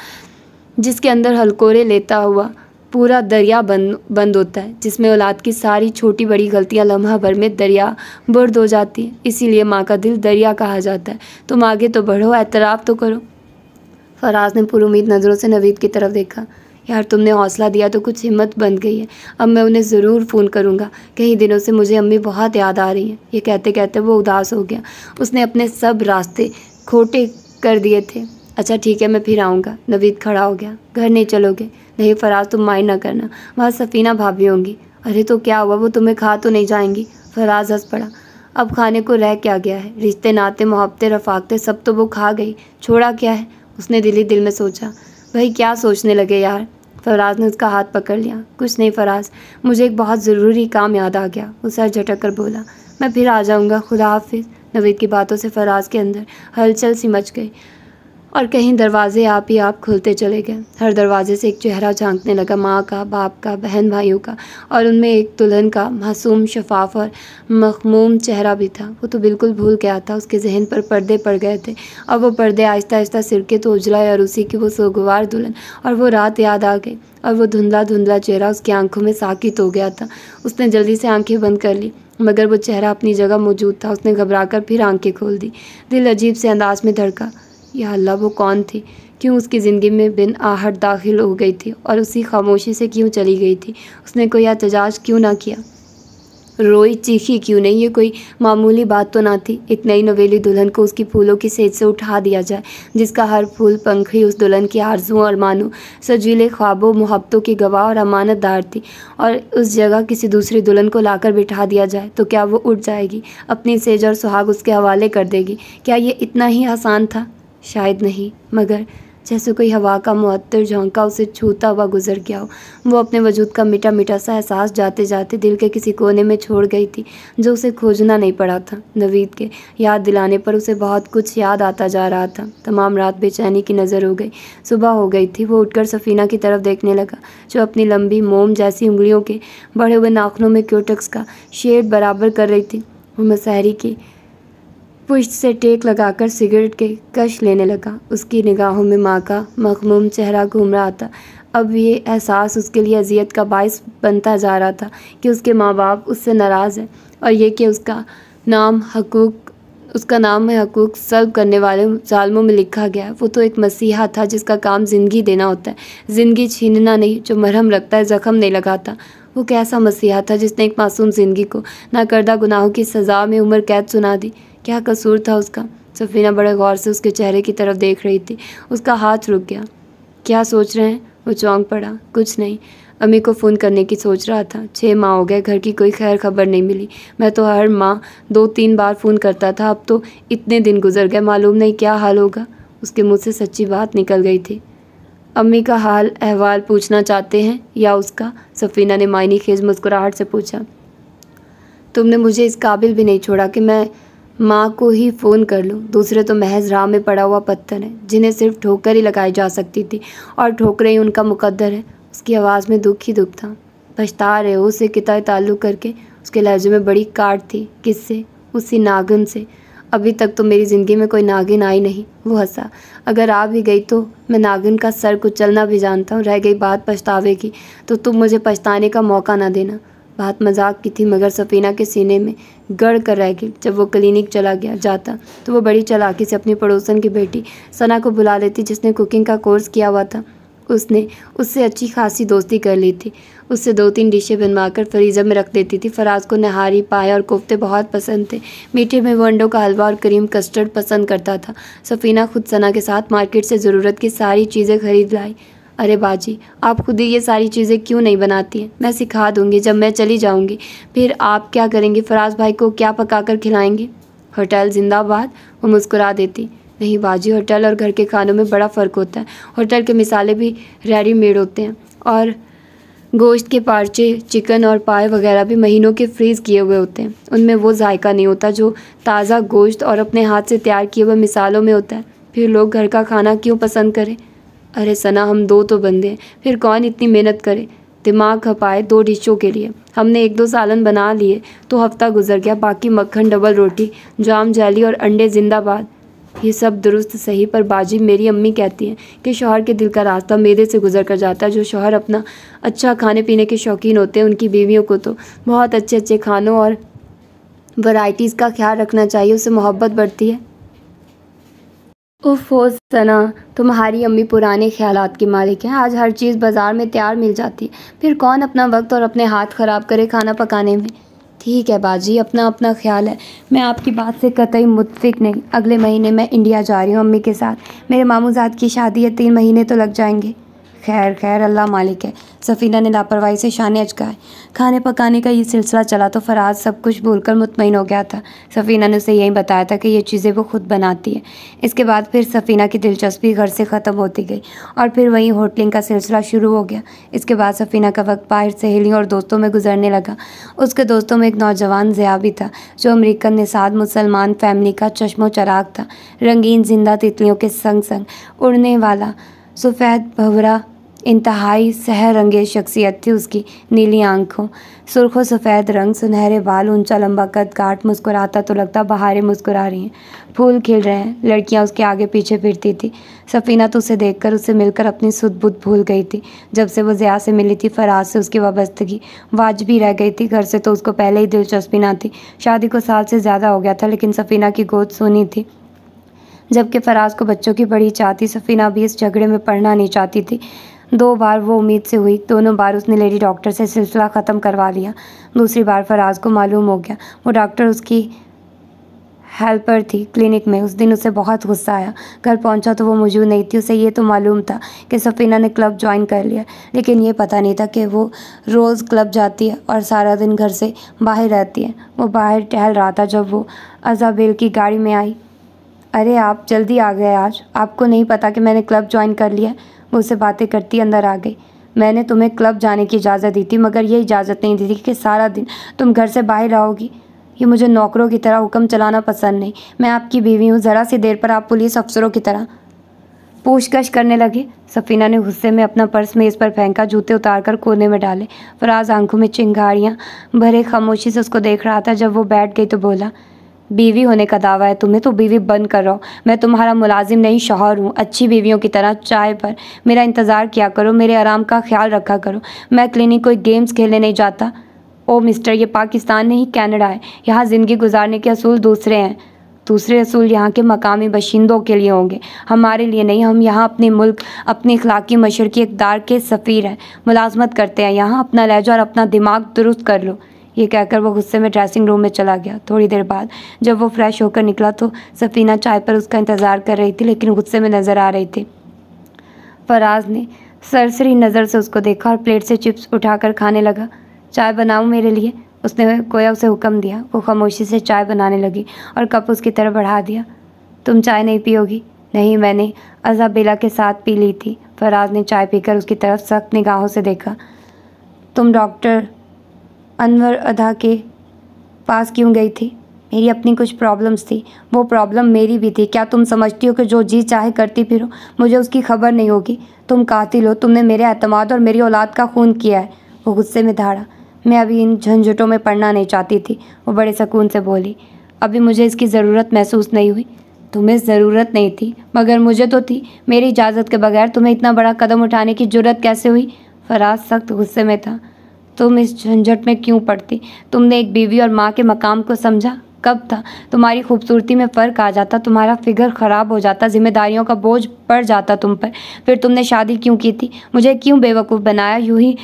जिसके अंदर हलकोरे लेता हुआ पूरा दरिया बंद बंद होता है जिसमें औलाद की सारी छोटी बड़ी गलतियाँ लम्हा भर में दरिया बर्द हो जाती है इसीलिए माँ का दिल दरिया कहा जाता है तुम आगे तो बढ़ो एतराफ़ तो करो फराज ने पुरुद नज़रों से नवीद की तरफ देखा यार तुमने हौसला दिया तो कुछ हिम्मत बन गई है अब मैं उन्हें ज़रूर फ़ोन करूँगा कई दिनों से मुझे अम्मी बहुत याद आ रही हैं ये कहते कहते वो उदास हो गया उसने अपने सब रास्ते खोटे कर दिए थे अच्छा ठीक है मैं फिर आऊँगा नवीद खड़ा हो गया घर नहीं चलोगे नहीं फराज तुम माइंड ना करना वहाँ सफ़ीना भाभी होंगी अरे तो क्या हुआ वो तुम्हें खा तो नहीं जाएंगी फराज हंस पड़ा अब खाने को रह क्या गया है रिश्ते नाते मोहब्बते रफाकते सब तो वो खा गई छोड़ा क्या है उसने दिली दिल में सोचा भाई क्या सोचने लगे यार फराज ने उसका हाथ पकड़ लिया कुछ नहीं फराज मुझे एक बहुत ज़रूरी काम याद आ गया वो सर झटक कर बोला मैं फिर आ जाऊँगा खुदा हाफिज नवीद की बातों से फराज के अंदर हलचल सिमच गई और कहीं दरवाजे आप ही आप खुलते चले गए हर दरवाजे से एक चेहरा झांकने लगा माँ का बाप का बहन भाइयों का और उनमें एक दुल्हन का मासूम शफाफ और मखमूम चेहरा भी था वो तो बिल्कुल भूल गया था उसके जहन पर पर्दे पड़ गए थे अब वो पर्दे आहिस्ता आहिस्ता के तो उजला और उसी की वो सोगवार दुल्हन और वो रात याद आ गई और वो धुंधला धुंधला चेहरा उसकी आंखों में साकित हो गया था उसने जल्दी से आंखें बंद कर ली मगर वो चेहरा अपनी जगह मौजूद था उसने घबराकर फिर आंखें खोल दी दिल अजीब से अंदाज में धड़का यह अल्लाह वो कौन थी क्यों उसकी ज़िंदगी में बिन आहट दाखिल हो गई थी और उसी खामोशी से क्यों चली गई थी उसने कोई एहतजाज क्यों ना किया रोई चीखी क्यों नहीं ये कोई मामूली बात तो ना थी एक नई नवेली दुल्हन को उसकी फूलों की सेज से उठा दिया जाए जिसका हर फूल पंखी उस दुल्हन की आरजुओं और मानो सजीले ख्वाबों मोहब्बतों की गवाह और अमानतदार थी और उस जगह किसी दूसरी दुल्हन को लाकर बिठा दिया जाए तो क्या वो उठ जाएगी अपनी सेज और सुहाग उसके हवाले कर देगी क्या ये इतना ही आसान था शायद नहीं मगर जैसे कोई हवा का मअतर झोंका उसे छूता हुआ गुजर गया हो वो अपने वजूद का मीठा मीठा सा एहसास जाते जाते दिल के किसी कोने में छोड़ गई थी जो उसे खोजना नहीं पड़ा था नवीद के याद दिलाने पर उसे बहुत कुछ याद आता जा रहा था तमाम रात बेचैनी की नज़र हो गई सुबह हो गई थी वो उठकर सफ़ीना की तरफ देखने लगा जो अपनी लंबी मोम जैसी उंगलियों के बढ़े हुए नाखनों में क्योटक्स का शेड बराबर कर रही थी वो मसहरी की पुश्त से टेक लगाकर सिगरेट के कश लेने लगा उसकी निगाहों में माँ का मखमूम चेहरा घूम रहा था अब ये एहसास उसके लिए अजियत का बायस बनता जा रहा था कि उसके माँ बाप उससे नाराज़ हैं और ये कि उसका नाम हकूक उसका नाम है हकूक सर्व करने वाले जालमों में लिखा गया वो तो एक मसीहा था जिसका काम ज़िंदगी देना होता है ज़िंदगी छीनना नहीं जो मरहम रखता है ज़ख़म नहीं लगाता वो कैसा मसीहा था जिसने एक मासूम ज़िंदगी को ना करदा गुनाहों की सज़ा में उम्र कैद सुना दी क्या कसूर था उसका सफ़ीना बड़े गौर से उसके चेहरे की तरफ देख रही थी उसका हाथ रुक गया क्या सोच रहे हैं वो चौंक पड़ा कुछ नहीं अम्मी को फ़ोन करने की सोच रहा था छः माह हो गए घर की कोई खैर खबर नहीं मिली मैं तो हर माह दो तीन बार फ़ोन करता था अब तो इतने दिन गुजर गए मालूम नहीं क्या हाल होगा उसके मुँह से सच्ची बात निकल गई थी अम्मी का हाल अहवाल पूछना चाहते हैं या उसका सफ़ीना ने मायनी खेज मुस्कुराहट से पूछा तुमने मुझे इस काबिल भी नहीं छोड़ा कि मैं माँ को ही फ़ोन कर लूँ दूसरे तो महज राह में पड़ा हुआ पत्थर है जिन्हें सिर्फ ठोकर ही लगाई जा सकती थी और ठोकरें ही उनका मुकद्दर है उसकी आवाज़ में दुख ही दुख था पछता रहे हो उसे किता ताल्लुक़ करके उसके लहजे में बड़ी काट थी किससे उसी नागिन से अभी तक तो मेरी ज़िंदगी में कोई नागिन आई नहीं वो हंसा अगर आ भी गई तो मैं नागिन का सर कुचलना भी जानता हूँ रह गई बात पछतावे की तो तुम मुझे पछताने का मौका ना देना बात मजाक की थी मगर सफीना के सीने में गढ़ कर रह गई जब वो क्लिनिक चला गया जाता तो वो बड़ी चलाकी से अपनी पड़ोसन की बेटी सना को बुला लेती जिसने कुकिंग का कोर्स किया हुआ था उसने उससे अच्छी खासी दोस्ती कर ली थी उससे दो तीन डिशें बनवाकर फ्रीज़र में रख देती थी फराज को नहारी पाया और कोफ्ते बहुत पसंद थे मीठे में वो अंडों का हलवा और क्रीम कस्टर्ड पसंद करता था सफ़ीना खुद सना के साथ मार्केट से ज़रूरत की सारी चीज़ें खरीद लाई अरे बाजी आप खुद ही ये सारी चीज़ें क्यों नहीं बनाती हैं मैं सिखा दूँगी जब मैं चली जाऊँगी फिर आप क्या करेंगे फराज भाई को क्या पका कर खिलाएँगे होटल जिंदाबाद वो मुस्कुरा देती नहीं बाजी होटल और घर के खानों में बड़ा फ़र्क होता है होटल के मिसाले भी रेडीमेड होते हैं और गोश्त के पारचे चिकन और पाए वगैरह भी महीनों के फ्रीज़ किए हुए होते हैं उनमें वो जायका नहीं होता जो ताज़ा गोश्त और अपने हाथ से तैयार किए हुए मिसालों में होता है फिर लोग घर का खाना क्यों पसंद करें अरे सना हम दो तो बंदे हैं फिर कौन इतनी मेहनत करे दिमाग खपाए दो डिशों के लिए हमने एक दो सालन बना लिए तो हफ्ता गुजर गया बाकी मक्खन डबल रोटी जाम जाली और अंडे जिंदाबाद ये सब दुरुस्त सही पर बाजी मेरी अम्मी कहती हैं कि शोहर के दिल का रास्ता मेदे से गुजर कर जाता है जो शोहर अपना अच्छा खाने पीने के शौकीन होते हैं उनकी बीवियों को तो बहुत अच्छे अच्छे खानों और वैरायटीज़ का ख्याल रखना चाहिए उससे मोहब्बत बढ़ती है उफ हो सना तुम्हारी अम्मी पुराने ख्यालात की मालिक हैं आज हर चीज़ बाज़ार में तैयार मिल जाती है फिर कौन अपना वक्त और अपने हाथ ख़राब करे खाना पकाने में ठीक है बाजी अपना अपना ख्याल है मैं आपकी बात से कतई मुतफिक नहीं अगले महीने मैं इंडिया जा रही हूँ अम्मी के साथ मेरे मामूजाद की शादी है तीन महीने तो लग जाएंगे खैर खैर अल्लाह मालिक है सफ़ीना ने लापरवाही से शान अचकाए खाने पकाने का ये सिलसिला चला तो फराज सब कुछ भूलकर मुतमिन हो गया था सफ़ीना ने उसे यही बताया था कि ये चीज़ें वो खुद बनाती है इसके बाद फिर सफ़ीना की दिलचस्पी घर से ख़त्म होती गई और फिर वहीं होटलिंग का सिलसिला शुरू हो गया इसके बाद सफ़ीना का वक्त बाहर सहेलियों और दोस्तों में गुजरने लगा उसके दोस्तों में एक नौजवान ज़या भी था जो अमरीकन निसाद मुसलमान फैमिली का चश्मो चराग था रंगीन जिंदा तितलियों के संग संग उड़ने वाला सफ़ेद भवरा इंतहाई सहर रंगे शख्सियत थी उसकी नीली आंखों सुर्खों सफ़ेद रंग सुनहरे बाल ऊंचा लंबा कद काट मुस्कुराता तो लगता बहारें मुस्कुरा रही हैं फूल खिल रहे हैं लड़कियां उसके आगे पीछे फिरती थी सफ़ीना तो उसे देखकर उसे मिलकर अपनी सुध बुध भूल गई थी जब से वो जया से मिली थी फराज से उसकी वाबस्तगी वाज भी रह गई थी घर से तो उसको पहले ही दिलचस्पी ना थी शादी को साल से ज़्यादा हो गया था लेकिन सफ़ीना की गोद सोनी थी जबकि फराज को बच्चों की बड़ी चाहती सफ़ीना भी इस झगड़े में पढ़ना नहीं चाहती थी दो बार वो उम्मीद से हुई दोनों बार उसने लेडी डॉक्टर से सिलसिला ख़त्म करवा लिया दूसरी बार फराज को मालूम हो गया वो डॉक्टर उसकी हेल्पर थी क्लिनिक में उस दिन उसे बहुत गुस्सा आया घर पहुंचा तो वो मौजूद नहीं थी उसे ये तो मालूम था कि सफ़ीना ने क्लब ज्वाइन कर लिया लेकिन ये पता नहीं था कि वो रोज़ क्लब जाती है और सारा दिन घर से बाहर रहती है वो बाहर टहल रहा था जब वो अजाबेल की गाड़ी में आई अरे आप जल्दी आ गए आज आपको नहीं पता कि मैंने क्लब ज्वाइन कर लिया वो उसे बातें करती अंदर आ गई मैंने तुम्हें क्लब जाने की इजाज़त दी थी मगर ये इजाज़त नहीं दी थी कि सारा दिन तुम घर से बाहर रहोगी ये मुझे नौकरों की तरह हुक्म चलाना पसंद नहीं मैं आपकी बीवी हूँ ज़रा सी देर पर आप पुलिस अफसरों की तरह पूछताछ करने लगे सफ़ीना ने गुस्से में अपना पर्स मेज़ पर फेंका जूते उतार कर कोने में डाले फराज आंखों में चिंगारियाँ भरे खामोशी से उसको देख रहा था जब वो बैठ गई तो बोला बीवी होने का दावा है तुम्हें तो बीवी बंद कर रहा हूँ मैं तुम्हारा मुलाजिम नहीं शोहर हूँ अच्छी बीवियों की तरह चाय पर मेरा इंतज़ार किया करो मेरे आराम का ख्याल रखा करो मैं क्लिनिक कोई गेम्स खेलने नहीं जाता ओ मिस्टर ये पाकिस्तान नहीं कैनेडा है यहाँ ज़िंदगी गुजारने के असूल दूसरे हैं दूसरे असूल यहाँ के मकामी बशिंदों के लिए होंगे हमारे लिए नहीं हम यहाँ अपने मुल्क अपने इखलाकी मशरक़ी इकदार के सफ़ीर हैं मुलाजमत करते हैं यहाँ अपना लहजा और अपना दिमाग दुरुस्त कर लो ये कहकर वो गुस्से में ड्रेसिंग रूम में चला गया थोड़ी देर बाद जब वो फ्रेश होकर निकला तो सफीना चाय पर उसका इंतज़ार कर रही थी लेकिन गुस्से में नज़र आ रही थी फराज ने सरसरी नज़र से उसको देखा और प्लेट से चिप्स उठाकर खाने लगा चाय बनाऊँ मेरे लिए उसने कोया उसे हुक्म दिया वो खामोशी से चाय बनाने लगी और कप उसकी तरफ बढ़ा दिया तुम चाय नहीं पियोगी नहीं मैंने अजाबेला के साथ पी ली थी फराज ने चाय पीकर उसकी तरफ सख्त निगाहों से देखा तुम डॉक्टर अनवर अदा के पास क्यों गई थी मेरी अपनी कुछ प्रॉब्लम्स थी वो प्रॉब्लम मेरी भी थी क्या तुम समझती हो कि जो जी चाहे करती फिर मुझे उसकी खबर नहीं होगी तुम कातिल हो तुमने मेरे अतमाद और मेरी औलाद का खून किया है वो गुस्से में धाड़ा मैं अभी इन झंझटों में पढ़ना नहीं चाहती थी वो बड़े सुकून से बोली अभी मुझे इसकी ज़रूरत महसूस नहीं हुई तुम्हें ज़रूरत नहीं थी मगर मुझे तो थी मेरी इजाज़त के बगैर तुम्हें इतना बड़ा कदम उठाने की ज़रूरत कैसे हुई फराज सख्त गुस्से में था तुम इस झंझट में क्यों पड़ती तुमने एक बीवी और माँ के मकाम को समझा कब था तुम्हारी खूबसूरती में फ़र्क आ जाता तुम्हारा फिगर ख़राब हो जाता जिम्मेदारियों का बोझ पड़ जाता तुम पर फिर तुमने शादी क्यों की थी मुझे क्यों बेवकूफ़ बनाया यूँ ही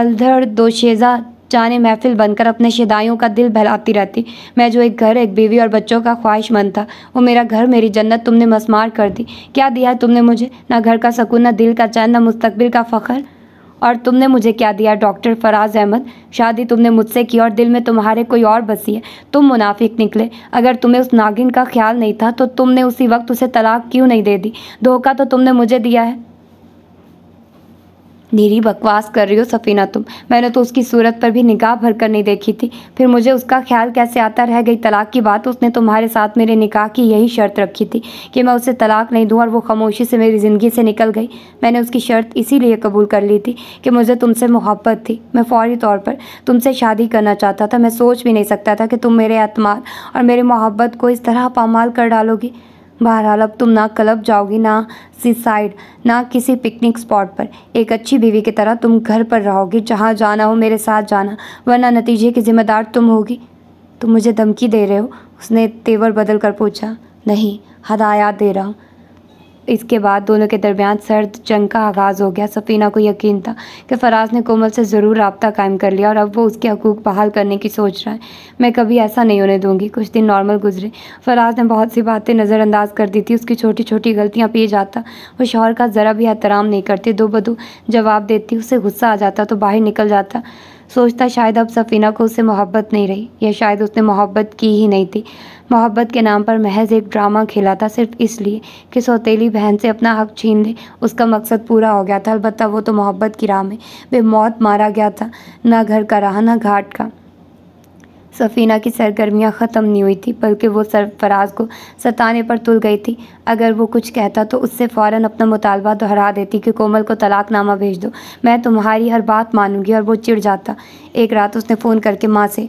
अलधड़ दोशेज़ा जाने महफिल बनकर अपने शिदाइयों का दिल बहलाती रहती मैं जो एक घर एक बीवी और बच्चों का ख्वाहिशमंद था वो मेरा घर मेरी जन्नत तुमने मसमार कर दी क्या दिया है तुमने मुझे ना घर का सकून ना दिल का चैन ना मुस्तबिल का फ़ख्र और तुमने मुझे क्या दिया डॉक्टर फराज अहमद शादी तुमने मुझसे की और दिल में तुम्हारे कोई और बसी है तुम मुनाफिक निकले अगर तुम्हें उस नागिन का ख्याल नहीं था तो तुमने उसी वक्त उसे तलाक क्यों नहीं दे दी धोखा तो तुमने मुझे दिया है मेरी बकवास कर रही हो सफ़ीना तुम मैंने तो उसकी सूरत पर भी निगाह भर कर नहीं देखी थी फिर मुझे उसका ख्याल कैसे आता रह गई तलाक की बात उसने तुम्हारे साथ मेरे निकाह की यही शर्त रखी थी कि मैं उसे तलाक नहीं दूँ और वो खामोशी से मेरी ज़िंदगी से निकल गई मैंने उसकी शर्त इसीलिए कबूल कर ली थी कि मुझे तुमसे मोहब्बत थी मैं फ़ौरी तौर पर तुमसे शादी करना चाहता था मैं सोच भी नहीं सकता था कि तुम मेरे अतमान और मेरी मोहब्बत को इस तरह पामाल कर डालोगी बहरहाल अब तुम ना क्लब जाओगी ना सीसाइड ना किसी पिकनिक स्पॉट पर एक अच्छी बीवी की तरह तुम घर पर रहोगी जहाँ जाना हो मेरे साथ जाना वरना नतीजे की जिम्मेदार तुम होगी तुम मुझे धमकी दे रहे हो उसने तेवर बदल कर पूछा नहीं हदायत दे रहा हूँ इसके बाद दोनों के दरमियान सर्द जंग का आगाज़ हो गया सफ़ीना को यकीन था कि फराज ने कोमल से ज़रूर रबता कायम कर लिया और अब वो उसके हकूक़ बहाल करने की सोच रहा है मैं कभी ऐसा नहीं होने दूंगी कुछ दिन नॉर्मल गुजरे फराज ने बहुत सी बातें नज़रअंदाज कर दी थी उसकी छोटी छोटी गलतियाँ पिए जाता वो शोहर का ज़रा भी एहतराम नहीं करती दो बदू जवाब देती उसे गुस्सा आ जाता तो बाहर निकल जाता सोचता शायद अब सफ़ीना को उससे मोहब्बत नहीं रही या शायद उसने मोहब्बत की ही नहीं थी मोहब्बत के नाम पर महज एक ड्रामा खेला था सिर्फ इसलिए कि सौतीली बहन से अपना हक छीन ले उसका मकसद पूरा हो गया था अलबत्त वो तो मोहब्बत की राह में बेमौत मारा गया था ना घर का रहा ना घाट का सफ़ीना की सरगर्मियाँ ख़त्म नहीं हुई थी बल्कि वो सरफराज को सताने पर तुल गई थी अगर वो कुछ कहता तो उससे फ़ौर अपना मुतालबा दोहरा देती कि कोमल को तलाकनामा भेज दो मैं तुम्हारी हर बात मानूंगी और वो चिढ़ जाता एक रात उसने फ़ोन करके माँ से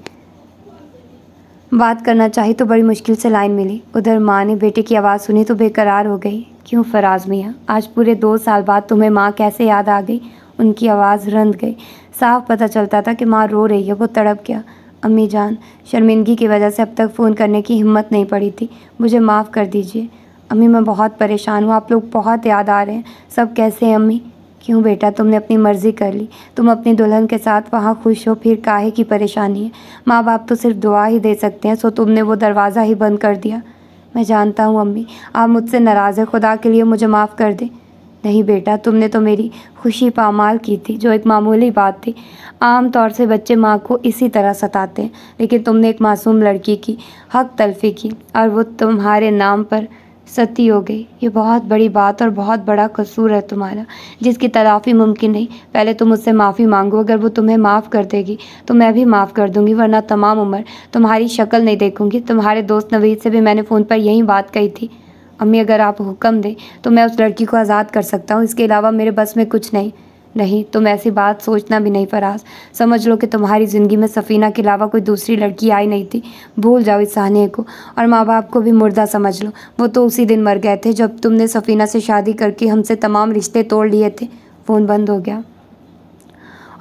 बात करना चाहे तो बड़ी मुश्किल से लाइन मिली उधर माँ ने बेटे की आवाज़ सुनी तो बेकरार हो गई क्यों फराज मियाँ आज पूरे दो साल बाद तुम्हें माँ कैसे याद आ गई उनकी आवाज़ रंध गई साफ पता चलता था कि माँ रो रही है वो तड़प गया अम्मी जान शर्मिंदगी की वजह से अब तक फ़ोन करने की हिम्मत नहीं पड़ी थी मुझे माफ़ कर दीजिए अम्मी मैं बहुत परेशान हूँ आप लोग बहुत याद आ रहे हैं सब कैसे हैं अम्मी क्यों बेटा तुमने अपनी मर्ज़ी कर ली तुम अपनी दुल्हन के साथ वहाँ खुश हो फिर काहे की परेशानी है माँ बाप तो सिर्फ दुआ ही दे सकते हैं सो तुमने वो दरवाज़ा ही बंद कर दिया मैं जानता हूँ अम्मी आप मुझसे नाराज़ है खुदा के लिए मुझे माफ़ कर दें नहीं बेटा तुमने तो मेरी खुशी पामाल की थी जो एक मामूली बात थी आम तौर से बच्चे माँ को इसी तरह सताते हैं लेकिन तुमने एक मासूम लड़की की हक तलफी की और वो तुम्हारे नाम पर सती हो गई ये बहुत बड़ी बात और बहुत बड़ा कसूर है तुम्हारा जिसकी तलाफ़ी मुमकिन नहीं पहले तुम उससे माफ़ी मांगो अगर वो तुम्हें माफ़ कर देगी तो मैं भी माफ़ कर दूंगी वरना तमाम उम्र तुम्हारी शक्ल नहीं देखूंगी तुम्हारे दोस्त नवीद से भी मैंने फ़ोन पर यही बात कही थी अम्मी अगर आप हुक्म दें तो मैं उस लड़की को आज़ाद कर सकता हूँ इसके अलावा मेरे बस में कुछ नहीं नहीं तुम ऐसी बात सोचना भी नहीं फराज समझ लो कि तुम्हारी ज़िंदगी में सफ़ीना के अलावा कोई दूसरी लड़की आई नहीं थी भूल जाओ इस सहने को और माँ बाप को भी मुर्दा समझ लो वो तो उसी दिन मर गए थे जब तुमने सफ़ीना से शादी करके हमसे तमाम रिश्ते तोड़ लिए थे फ़ोन बंद हो गया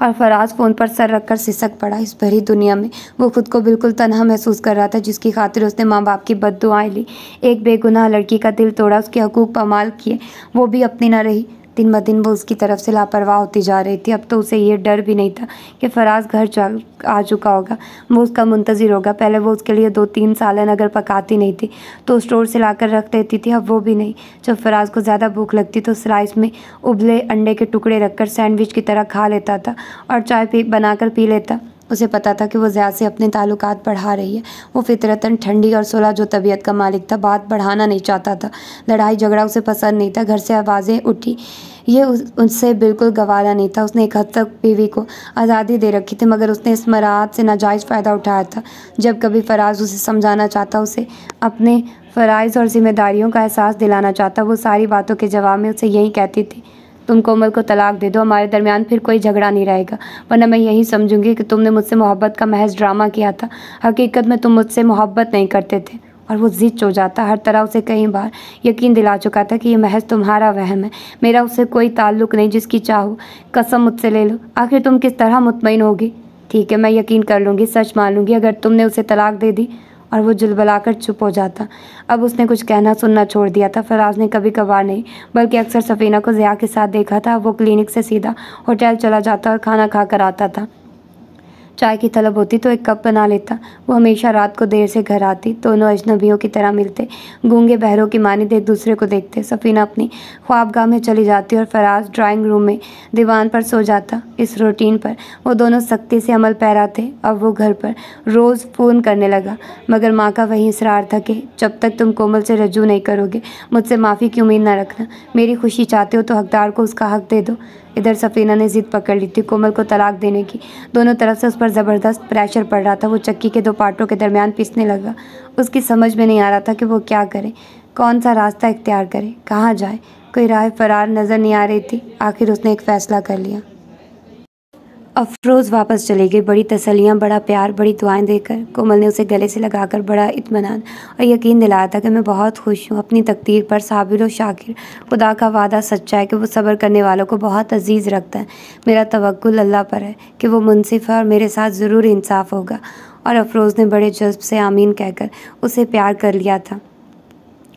और फराज फ़ोन पर सर रखकर सिसक पड़ा इस भरी दुनिया में वो खुद को बिल्कुल तनहा महसूस कर रहा था जिसकी खातिर उसने माँ बाप की बद ली एक बेगुनाह लड़की का दिल तोड़ा उसके हकूक़ पमाल किए वो भी अपनी ना रही दिन ब दिन वो उसकी तरफ से लापरवाह होती जा रही थी अब तो उसे ये डर भी नहीं था कि फराज घर आ चुका होगा वो उसका मुंतज़र होगा पहले वो उसके लिए दो तीन सालन अगर पकाती नहीं थी तो स्टोर से लाकर रख देती थी अब वो भी नहीं जब फराज को ज़्यादा भूख लगती तो उस राइस में उबले अंडे के टुकड़े रखकर सैंडविच की तरह खा लेता था और चाय पी बनाकर पी लेता उसे पता था कि वो ज़्यादा से अपने ताल्लुक बढ़ा रही है वो फितरतन ठंडी और सोलह जो तबीयत का मालिक था बात बढ़ाना नहीं चाहता था लड़ाई झगड़ा उसे पसंद नहीं था घर से आवाज़ें उठी ये उससे बिल्कुल गवारा नहीं था उसने एक हद तक बीवी को आज़ादी दे रखी थी मगर उसने इस मराहत से नाजायज़ फ़ायदा उठाया था जब कभी फराज उसे समझाना चाहता उसे अपने फ़राइज़ और ज़िम्मेदारियों का एहसास दिलाना चाहता वो सारी बातों के जवाब में उसे यही कहती थी तुम कोमल को तलाक दे दो हमारे दरमियान फिर कोई झगड़ा नहीं रहेगा वरना मैं यही समझूंगी कि तुमने मुझसे मोहब्बत का महज ड्रामा किया था हकीकत में तुम मुझसे मोहब्बत नहीं करते थे और वो जिद चो जाता हर तरह उसे कई बार यकीन दिला चुका था कि ये महज तुम्हारा वहम है मेरा उससे कोई ताल्लुक नहीं जिसकी चाहो कसम मुझसे ले लो आखिर तुम किस तरह मुतमिन होगी ठीक है मैं यकीन कर लूँगी सच मान लूँगी अगर तुमने उसे तलाक दे दी और वो जुलबलाकर चुप हो जाता अब उसने कुछ कहना सुनना छोड़ दिया था फराज ने कभी कभार नहीं बल्कि अक्सर सफ़ीना को ज़िया के साथ देखा था वो क्लिनिक से सीधा होटल चला जाता और खाना खा कर आता था चाय की तलब होती तो एक कप बना लेता वो हमेशा रात को देर से घर आती दोनों अजनबियों की तरह मिलते गूंगे बहरों की मानी एक दूसरे को देखते सफ़ीना अपनी ख्वाबगाह में चली जाती और फराज ड्राइंग रूम में दीवान पर सो जाता इस रूटीन पर वो दोनों सख्ती से अमल पैराते अब वो घर पर रोज़ फ़ोन करने लगा मगर माँ का वही इसरार था कि जब तक तुम कोमल से रजू नहीं करोगे मुझसे माफ़ी की उम्मीद ना रखना मेरी खुशी चाहते हो तो हकदार को उसका हक दे दो इधर सफीना ने जिद पकड़ ली थी कोमल को तलाक देने की दोनों तरफ से उस पर ज़बरदस्त प्रेशर पड़ रहा था वो चक्की के दो पार्टों के दरमियान पिसने लगा उसकी समझ में नहीं आ रहा था कि वो क्या करे कौन सा रास्ता इख्तियार करे कहाँ जाए कोई राय फरार नज़र नहीं आ रही थी आखिर उसने एक फ़ैसला कर लिया अफरोज़ वापस चले गए बड़ी तसलियाँ बड़ा प्यार बड़ी दुआएं देकर कोमल ने उसे गले से लगाकर बड़ा इतमान और यकीन दिलाया था कि मैं बहुत खुश हूँ अपनी तकदीर पर साबिर और शाकिर खुदा का वादा सच्चा है कि वो सब्र करने वालों को बहुत अजीज़ रखता है मेरा तवक्ल अल्लाह पर है कि वो मुनसिफ है और मेरे साथ ज़रूर इंसाफ होगा और अफरोज़ ने बड़े जज्ब से आमीन कहकर उसे प्यार कर लिया था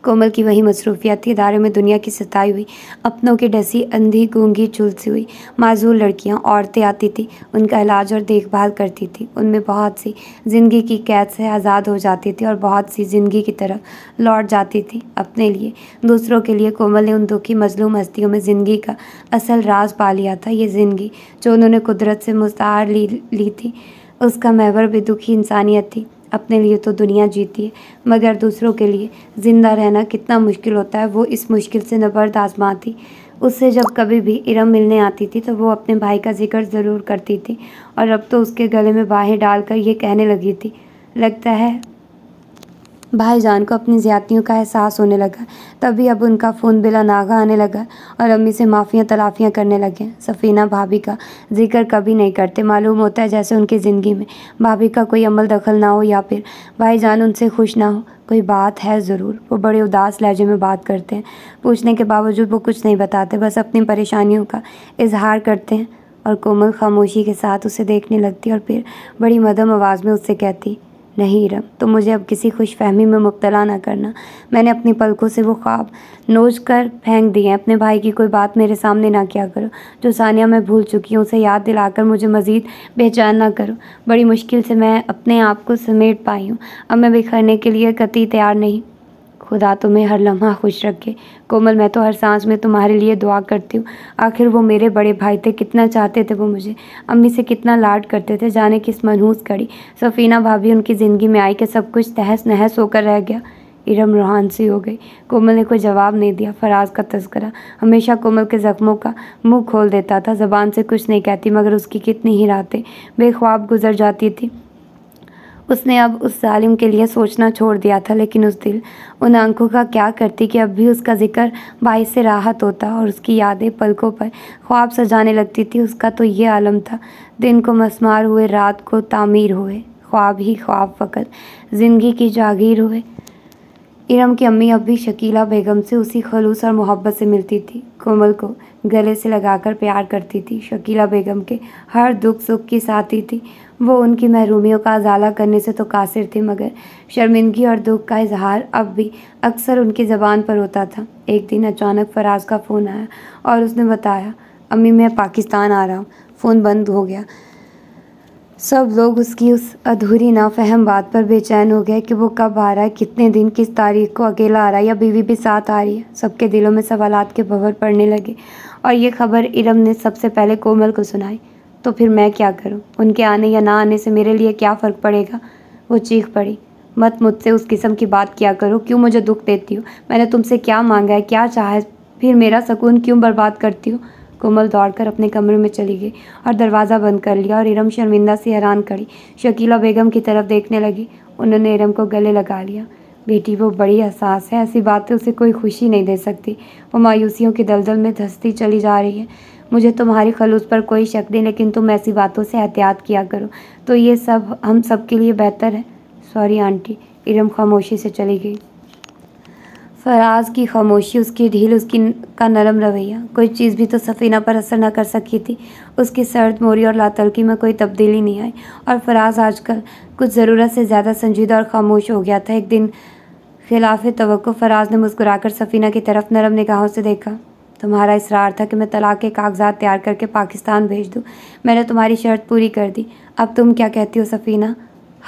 कोमल की वही मसरूफियात थी इदारे में दुनिया की सताई हुई अपनों की डसी अंधी गूंगी चुलसी हुई माजूर लड़कियाँ औरतें आती थी उनका इलाज और देखभाल करती थी उनमें बहुत सी ज़िंदगी की कैद से आज़ाद हो जाती थी और बहुत सी ज़िंदगी की तरफ लौट जाती थी अपने लिए दूसरों के लिए कोमल ने उन दुखी मजलूम हस्तियों में ज़िंदगी का असल राज पा लिया था ये ज़िंदगी जो उन्होंने कुदरत से मुस्तार ली ली थी उसका महवर भी दुखी इंसानियत थी अपने लिए तो दुनिया जीती है मगर दूसरों के लिए ज़िंदा रहना कितना मुश्किल होता है वो इस मुश्किल से नबर्द आजमा थी उससे जब कभी भी इरम मिलने आती थी तो वो अपने भाई का जिक्र ज़रूर करती थी और अब तो उसके गले में बाहें डालकर ये कहने लगी थी लगता है भाईजान को अपनी ज़्यादतियों का एहसास होने लगा तभी अब उनका फ़ोन बिला नागा आने लगा और अम्मी से माफ़ियाँ तलाफ़ियाँ करने लगे सफ़ीना भाभी का जिक्र कभी नहीं करते मालूम होता है जैसे उनकी ज़िंदगी में भाभी का कोई अमल दखल ना हो या फिर भाईजान उनसे खुश ना हो कोई बात है ज़रूर वो बड़े उदास लहजे में बात करते हैं पूछने के बावजूद वो कुछ नहीं बताते बस अपनी परेशानियों का इजहार करते हैं और कोमल खामोशी के साथ उसे देखने लगती और फिर बड़ी मदम आवाज़ में उससे कहती नहीं रब तो मुझे अब किसी खुशफहमी में मुबतला ना करना मैंने अपने पलकों से वो ख्वाब नोच कर फेंक दिए हैं अपने भाई की कोई बात मेरे सामने ना किया करो जो सानिया मैं भूल चुकी हूँ उसे याद दिलाकर मुझे मज़ीद बेचैन ना करो बड़ी मुश्किल से मैं अपने आप को समेट पाई हूँ अब मैं बिखरने के लिए कति तैयार नहीं खुदा तुम्हें हर लम्हा खुश रखे कोमल मैं तो हर सांस में तुम्हारे लिए दुआ करती हूँ आखिर वो मेरे बड़े भाई थे कितना चाहते थे वो मुझे अम्मी से कितना लाड करते थे जाने किस मनहूस कड़ी सफ़ीना भाभी उनकी ज़िंदगी में आई कि सब कुछ तहस नहस होकर रह गया इरम रूहान सी हो गई कोमल ने कोई जवाब नहीं दिया फराज का तस्करा हमेशा कोमल के ज़ख्मों का मुंह खोल देता था ज़बान से कुछ नहीं कहती मगर उसकी कितनी ही रातें बेख्वाब गुजर जाती थी उसने अब उस जालिम के लिए सोचना छोड़ दिया था लेकिन उस दिल उन आंखों का क्या करती कि अब भी उसका जिक्र भाई से राहत होता और उसकी यादें पलकों पर ख्वाब सजाने लगती थी उसका तो ये आलम था दिन को मसमार हुए रात को तामीर हुए ख्वाब ही ख्वाब फ़कत ज़िंदगी की जागीर हुए इरम की अम्मी अब भी शकीला बेगम से उसी खलूस और मोहब्बत से मिलती थी कोमल को गले से लगाकर प्यार करती थी शकीला बेगम के हर दुख सुख की साथी थी वो उनकी महरूमियों का अजाला करने से तो कासिर थे मगर शर्मिंदगी और दुख का इजहार अब भी अक्सर उनकी ज़बान पर होता था एक दिन अचानक फराज का फ़ोन आया और उसने बताया अम्मी मैं पाकिस्तान आ रहा हूँ फ़ोन बंद हो गया सब लोग उसकी उस अधूरी नाफहम बात पर बेचैन हो गए कि वो कब आ रहा है कितने दिन किस तारीख को अकेला आ रहा है या बीवी भी साथ आ रही है सबके दिलों में सवालात के भंवर पड़ने लगे और ये खबर इरम ने सबसे पहले कोमल को सुनाई तो फिर मैं क्या करूं? उनके आने या ना आने से मेरे लिए क्या फ़र्क पड़ेगा वो चीख पड़ी मत मुझसे उस किस्म की बात किया करो क्यों मुझे दुख देती हो मैंने तुमसे क्या मांगा है क्या चाहे फिर मेरा सुकून क्यों बर्बाद करती हो कोमल दौड़कर अपने कमरे में चली गई और दरवाज़ा बंद कर लिया और इरम शर्मिंदा से हैरान करी शकीला बेगम की तरफ देखने लगी उन्होंने इरम को गले लगा लिया बेटी वो बड़ी एहसास है ऐसी बातें उसे कोई खुशी नहीं दे सकती वो मायूसियों के दलदल में धंसती चली जा रही है मुझे तुम्हारे खलूस पर कोई शक नहीं लेकिन तुम ऐसी बातों से एहतियात किया करो तो ये सब हम सब के लिए बेहतर है सॉरी आंटी इरम खामोशी से चली गई फराज की खामोशी उसकी ढील उसकी का नरम रवैया कोई चीज़ भी तो सफ़ीना पर असर न कर सकी थी उसकी सर्द मोरी और लातलकी में कोई तब्दीली नहीं आई और फराज आजकल कुछ ज़रूरत से ज़्यादा संजीदा और खामोश हो गया था एक दिन खिलाफ तो फराज ने मुस्कुराकर सफ़ीना की तरफ नरम निगाहों से देखा तुम्हारा इसरार था कि मैं तलाक के कागजात तैयार करके पाकिस्तान भेज दूँ मैंने तुम्हारी शर्त पूरी कर दी अब तुम क्या कहती हो सफ़ीना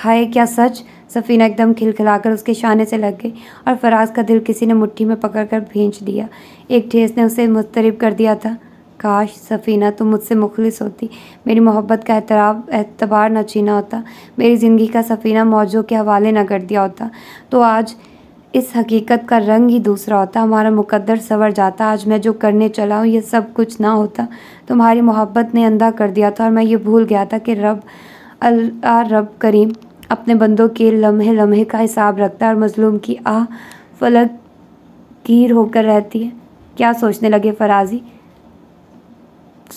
हाय क्या सच सफ़ीना एकदम खिलखिलाकर उसके शाने से लग गई और फराज का दिल किसी ने मुट्ठी में पकड़कर भेज दिया एक ठेस ने उसे मुस्तरब कर दिया था काश सफ़ीना तुम मुझसे मुखलिस होती मेरी मोहब्बत का एतराब एतबार न छीना होता मेरी ज़िंदगी का सफ़ीना मौजों के हवाले न कर दिया होता तो आज इस हकीकत का रंग ही दूसरा होता हमारा मुकद्दर सवर जाता आज मैं जो करने चला हूँ ये सब कुछ ना होता तुम्हारी मोहब्बत ने अंधा कर दिया था और मैं ये भूल गया था कि रब आ रब करीम अपने बंदों के लम्हे लम्हे का हिसाब रखता है और मजलूम की आह फलक गीर होकर रहती है क्या सोचने लगे फराजी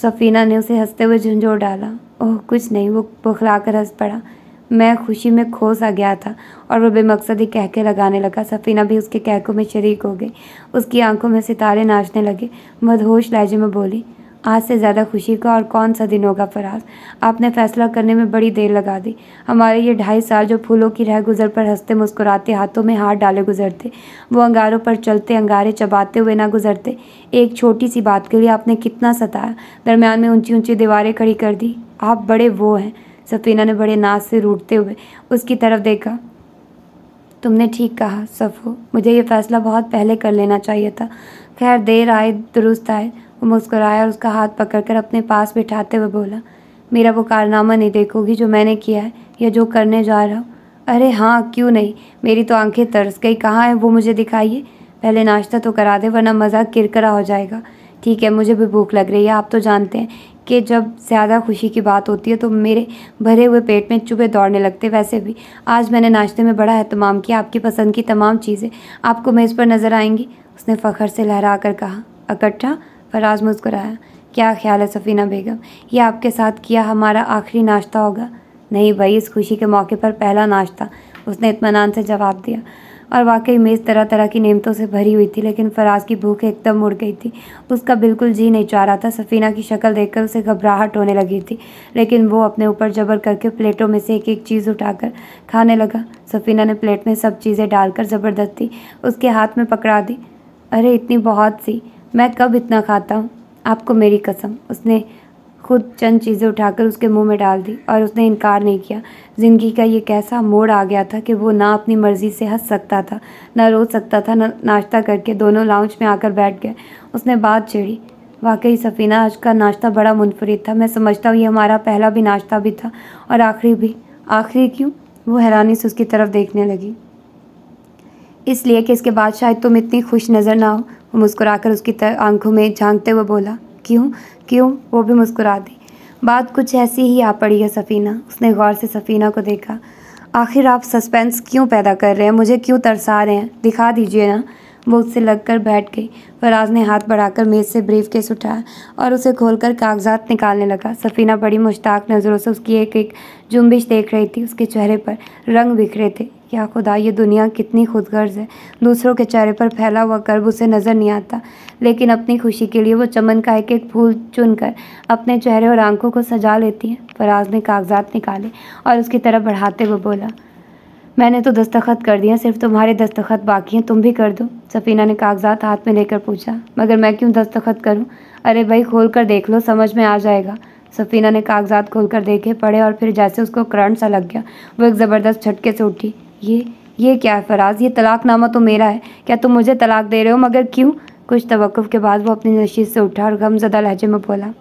सफ़ीना ने उसे हंसते हुए झंझोर डाला ओह कुछ नहीं वो बुखला कर हंस पड़ा मैं खुशी में खोस आ गया था और वह बेमकसद ही कहके लगाने लगा सफ़ीना भी उसके कहकों में शरीक हो गई उसकी आंखों में सितारे नाचने लगे मदहोश लहजे में बोली आज से ज़्यादा खुशी का और कौन सा दिन होगा फराज आपने फैसला करने में बड़ी देर लगा दी हमारे ये ढाई साल जो फूलों की रह गुजर पर हंसते मुस्कुराते हाथों में हाथ डाले गुजरते वो अंगारों पर चलते अंगारे चबाते हुए ना गुजरते एक छोटी सी बात के लिए आपने कितना सताया दरमियान में ऊंची ऊंची दीवारें खड़ी कर दी आप बड़े वो हैं सफीना तो ने बड़े नाच से रूटते हुए उसकी तरफ देखा तुमने ठीक कहा सफ़ो मुझे ये फ़ैसला बहुत पहले कर लेना चाहिए था खैर देर आए दुरुस्त आए वो मुस्कुराया और उसका हाथ पकड़कर अपने पास बिठाते हुए बोला मेरा वो कारनामा नहीं देखोगी जो मैंने किया है या जो करने जा रहा हूँ अरे हाँ क्यों नहीं मेरी तो आंखें तरस गई कहाँ है वो मुझे दिखाइए पहले नाश्ता तो करा दे वरना मज़ा किरकरा हो जाएगा ठीक है मुझे भी भूख लग रही है आप तो जानते हैं कि जब ज़्यादा खुशी की बात होती है तो मेरे भरे हुए पेट में चुभे दौड़ने लगते वैसे भी आज मैंने नाश्ते में बड़ा अहतमाम किया आपकी पसंद की तमाम चीज़ें आपको मेज़ पर नज़र आएंगी उसने फ़खर से लहरा कर कहा अकट्ठा फराज मुस्कुराया क्या ख्याल है सफ़ीना बेगम ये आपके साथ किया हमारा आखिरी नाश्ता होगा नहीं भाई इस खुशी के मौके पर पहला नाश्ता उसने इतमान से जवाब दिया और वाकई मेज़ तरह तरह की नेमतों से भरी हुई थी लेकिन फराज की भूख एकदम उड़ गई थी उसका बिल्कुल जी नहीं चाह रहा था सफ़ीना की शक्ल देखकर उसे घबराहट होने लगी थी लेकिन वो अपने ऊपर जबर करके प्लेटों में से एक एक चीज़ उठाकर खाने लगा सफ़ीना ने प्लेट में सब चीज़ें डालकर ज़बरदस्ती उसके हाथ में पकड़ा दी अरे इतनी बहुत सी मैं कब इतना खाता हूँ आपको मेरी कसम उसने खुद चंद चीज़ें उठाकर उसके मुंह में डाल दी और उसने इनकार नहीं किया ज़िंदगी का ये कैसा मोड़ आ गया था कि वो ना अपनी मर्ज़ी से हंस सकता था ना रो सकता था ना नाश्ता करके दोनों लाउंज में आकर बैठ गए उसने बात छेड़ी वाकई सफ़ीना आज का नाश्ता बड़ा मुनफरद था मैं समझता हूँ ये हमारा पहला भी नाश्ता भी था और आखिरी भी आखिरी क्यों वो हैरानी से उसकी तरफ़ देखने लगी इसलिए कि इसके बाद शायद तुम इतनी खुश नज़र ना हो मुस्कुराकर उसकी आंखों में झांकते हुए बोला क्यों क्यों वो भी मुस्कुरा दी बात कुछ ऐसी ही आ पड़ी है सफ़ीना उसने गौर से सफ़ीना को देखा आखिर आप सस्पेंस क्यों पैदा कर रहे हैं मुझे क्यों तरसा रहे हैं दिखा दीजिए ना वो उससे लगकर बैठ गई फराज ने हाथ बढ़ाकर मेज़ से ब्रीफ केस उठाया और उसे खोलकर कागजात निकालने लगा सफ़ीना बड़ी मुश्ताक नज़रों से उसकी एक एक जुम्बिश देख रही थी उसके चेहरे पर रंग बिखरे थे या हाँ, खुदा ये दुनिया कितनी खुदगर्ज है दूसरों के चेहरे पर फैला हुआ गर्व उसे नज़र नहीं आता लेकिन अपनी खुशी के लिए वो चमन का एक एक फूल चुनकर अपने चेहरे और आंखों को सजा लेती है फराज ने कागजात निकाले और उसकी तरफ बढ़ाते हुए बोला मैंने तो दस्तखत कर दिया सिर्फ तुम्हारे दस्तखत बाकी हैं तुम भी कर दो सफ़ीना ने कागजात हाथ में लेकर पूछा मगर मैं क्यों दस्तखत करूँ अरे भाई खोल कर देख लो समझ में आ जाएगा सफ़ीना ने कागजात खोल कर देखे पढ़े और फिर जैसे उसको करंट सा लग गया वो एक ज़बरदस्त झटके से उठी ये ये क्या है फराज ये तलाकनामा तो मेरा है क्या तुम मुझे तलाक दे रहे हो मगर क्यों कुछ तवक़ के बाद वो अपनी नशीत से उठा और गमजदा लहजे में बोला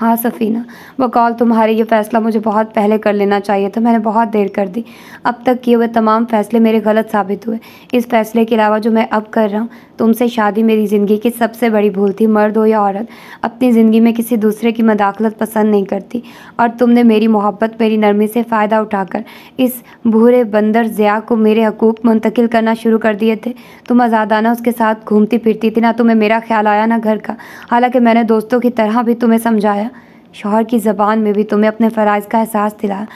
हाँ सफ़ीना बकौल तुम्हारे ये फ़ैसला मुझे बहुत पहले कर लेना चाहिए था मैंने बहुत देर कर दी अब तक किए हुए तमाम फ़ैसले मेरे गलत साबित हुए इस फ़ैसले के अलावा जो मैं अब कर रहा हूँ तुमसे शादी मेरी ज़िंदगी की सबसे बड़ी भूल थी मर्द हो या औरत अपनी ज़िंदगी में किसी दूसरे की मदाखलत पसंद नहीं करती और तुमने मेरी मोहब्बत मेरी नरमी से फ़ायदा उठाकर इस भूरे बंदर ज़िया को मेरे हकूक़ मुंतकिल करना शुरू कर दिए थे तुम आज़ादाना उसके साथ घूमती फिरती थी ना तुम्हें मेरा ख्याल आया ना घर का हालाँकि मैंने दोस्तों की तरह भी तुम्हें समझाया शोहर की ज़बान में भी तुम्हें अपने फराज का एहसास दिला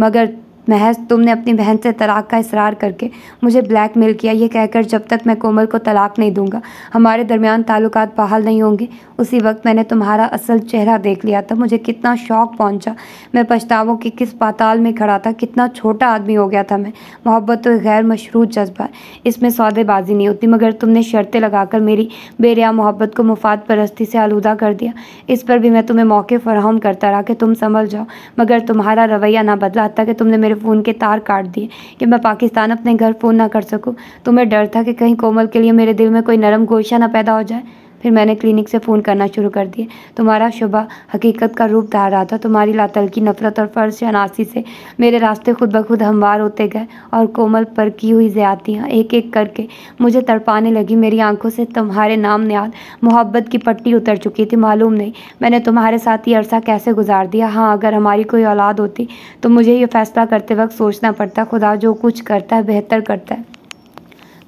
मगर महज तुमने अपनी बहन से तलाक का इसरार करके मुझे ब्लैकमेल किया ये कहकर जब तक मैं कोमल को तलाक नहीं दूंगा हमारे दरमियान ताल्लुक बहाल नहीं होंगे उसी वक्त मैंने तुम्हारा असल चेहरा देख लिया था मुझे कितना शौक पहुंचा मैं पछतावों की किस पाताल में खड़ा था कितना छोटा आदमी हो गया था मैं मोहब्बत तो गैर मशरूत जज्बा है इसमें सौदेबाजी नहीं होती मगर तुमने शर्तें लगाकर मेरी बेरिया मोहब्बत को मुफाद परस्ती से आलूदा कर दिया इस पर भी मैं तुम्हें मौके फराहम करता रहा कि तुम संभल जाओ मगर तुम्हारा रवैया ना बदला था कि तुमने मेरे फ़ोन के तार काट दिए कि मैं पाकिस्तान अपने घर फ़ोन ना कर सकूँ तो मैं डर था कि कहीं कोमल के लिए मेरे दिल में कोई नरम गोशा ना पैदा हो जाए फिर मैंने क्लिनिक से फ़ोन करना शुरू कर दिया तुम्हारा शुभ हकीकत का रूप धार रहा था तुम्हारी लातल की नफ़रत और फर्श अनासी से मेरे रास्ते खुद ब खुद हमवार होते गए और कोमल पर की हुई ज़्यादतियाँ एक एक करके मुझे तड़पाने लगी मेरी आंखों से तुम्हारे नाम न्याद मोहब्बत की पट्टी उतर चुकी थी मालूम नहीं मैंने तुम्हारे साथ ये अरसा कैसे गुजार दिया हाँ अगर हमारी कोई औलाद होती तो मुझे ये फ़ैसला करते वक्त सोचना पड़ता खुदा जो कुछ करता है बेहतर करता है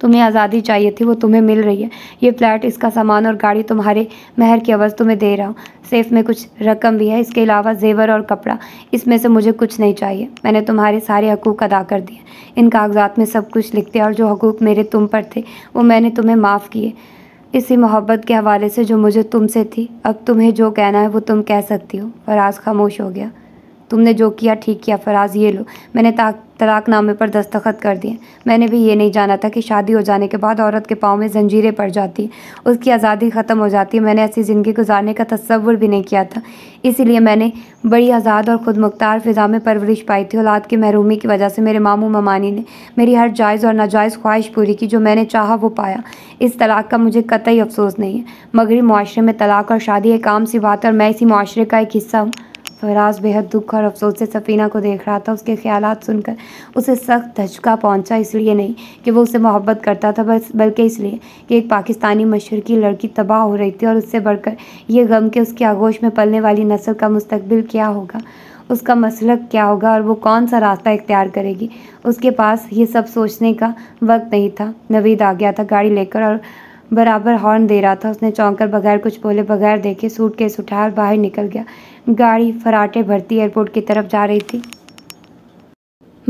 तुम्हें आज़ादी चाहिए थी वो तुम्हें मिल रही है ये फ्लैट इसका सामान और गाड़ी तुम्हारे महर की अवस्थ तुम्हें दे रहा हूँ सेफ में कुछ रकम भी है इसके अलावा जेवर और कपड़ा इसमें से मुझे कुछ नहीं चाहिए मैंने तुम्हारे सारे हकूक़ अदा कर दिए इन कागजात में सब कुछ लिखते और जो हकूक़ मेरे तुम पर थे वो मैंने तुम्हें माफ़ किए इसी मोहब्बत के हवाले से जो मुझे तुमसे थी अब तुम्हें जो कहना है वो तुम कह सकती हो फराज खामोश हो गया तुमने जो किया ठीक किया फराज ये लो मैंने ताक तलाकनामे पर दस्तखत कर दिए मैंने भी ये नहीं जाना था कि शादी हो जाने के बाद औरत के पाँव में जंजीरें पड़ जाती उसकी आज़ादी ख़त्म हो जाती है मैंने ऐसी ज़िंदगी गुजारने का तस्वुर भी नहीं किया था इसीलिए मैंने बड़ी आज़ाद और ख़ुद मुख्तार फ़िज़ा में परवरिश पाई थी औलाद की महरूमी की वजह से मेरे मामू ममानी ने मेरी हर जायज़ और नाजायज़ ख्वाहिश पूरी की जो मैंने चाहा वो पाया इस तलाक का मुझे कतई अफसोस नहीं है मगरी माशरे में तलाक और शादी एक आम सी बात है और मैं इसी माशरे का एक हिस्सा हूँ फराज बेहद दुख और अफसोस से सफ़ीना को देख रहा था उसके ख्याल सुनकर उसे सख्त धचका पहुंचा इसलिए नहीं कि वो उससे मोहब्बत करता था बस बल्कि इसलिए कि एक पाकिस्तानी की लड़की तबाह हो रही थी और उससे बढ़कर यह गम के उसके आगोश में पलने वाली नस्ल का मुस्तबिल क्या होगा उसका मसलक क्या होगा और वो कौन सा रास्ता इख्तियार करेगी उसके पास ये सब सोचने का वक्त नहीं था नवीद आ गया था गाड़ी लेकर और बराबर हॉर्न दे रहा था उसने चौंक कर बगैर कुछ बोले बगैर देखे सूट केस उठाया और बाहर निकल गया गाड़ी फराटे भरती एयरपोर्ट की तरफ जा रही थी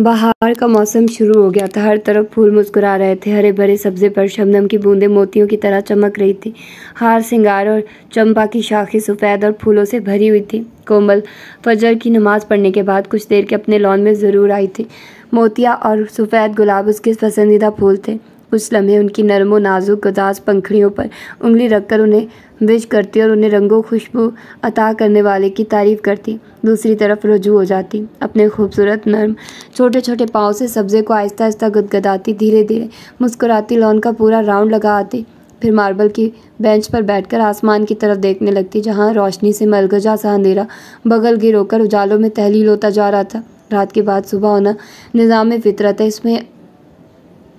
बाहर का मौसम शुरू हो गया था हर तरफ फूल मुस्कुरा रहे थे हरे भरे सब्जे पर शबनम की बूंदे मोतियों की तरह चमक रही थी हार सिंगार और चंपा की शाखें सफ़ेद और फूलों से भरी हुई थी कोमल फजर की नमाज़ पढ़ने के बाद कुछ देर के अपने लॉन में ज़रूर आई थी मोतिया और सफ़ेद गुलाब उसके पसंदीदा फूल थे उस लम्हे उनकी नरम नाजुक उदास पंखड़ियों पर उंगली रखकर उन्हें विश करती और उन्हें रंगों खुशबू अता करने वाले की तारीफ़ करती दूसरी तरफ रजू हो जाती अपने खूबसूरत नरम छोटे छोटे पाँव से सब्ज़े को आहिस्ता आहिस्ता गदगदाती धीरे धीरे मुस्कुराती लॉन का पूरा राउंड लगा आती फिर मार्बल की बेंच पर बैठकर आसमान की तरफ देखने लगती जहाँ रोशनी से मलगजा सा अंधेरा बगल गिर होकर उजालों में तहलील होता जा रहा था रात के बाद सुबह होना निज़ाम फितरत है इसमें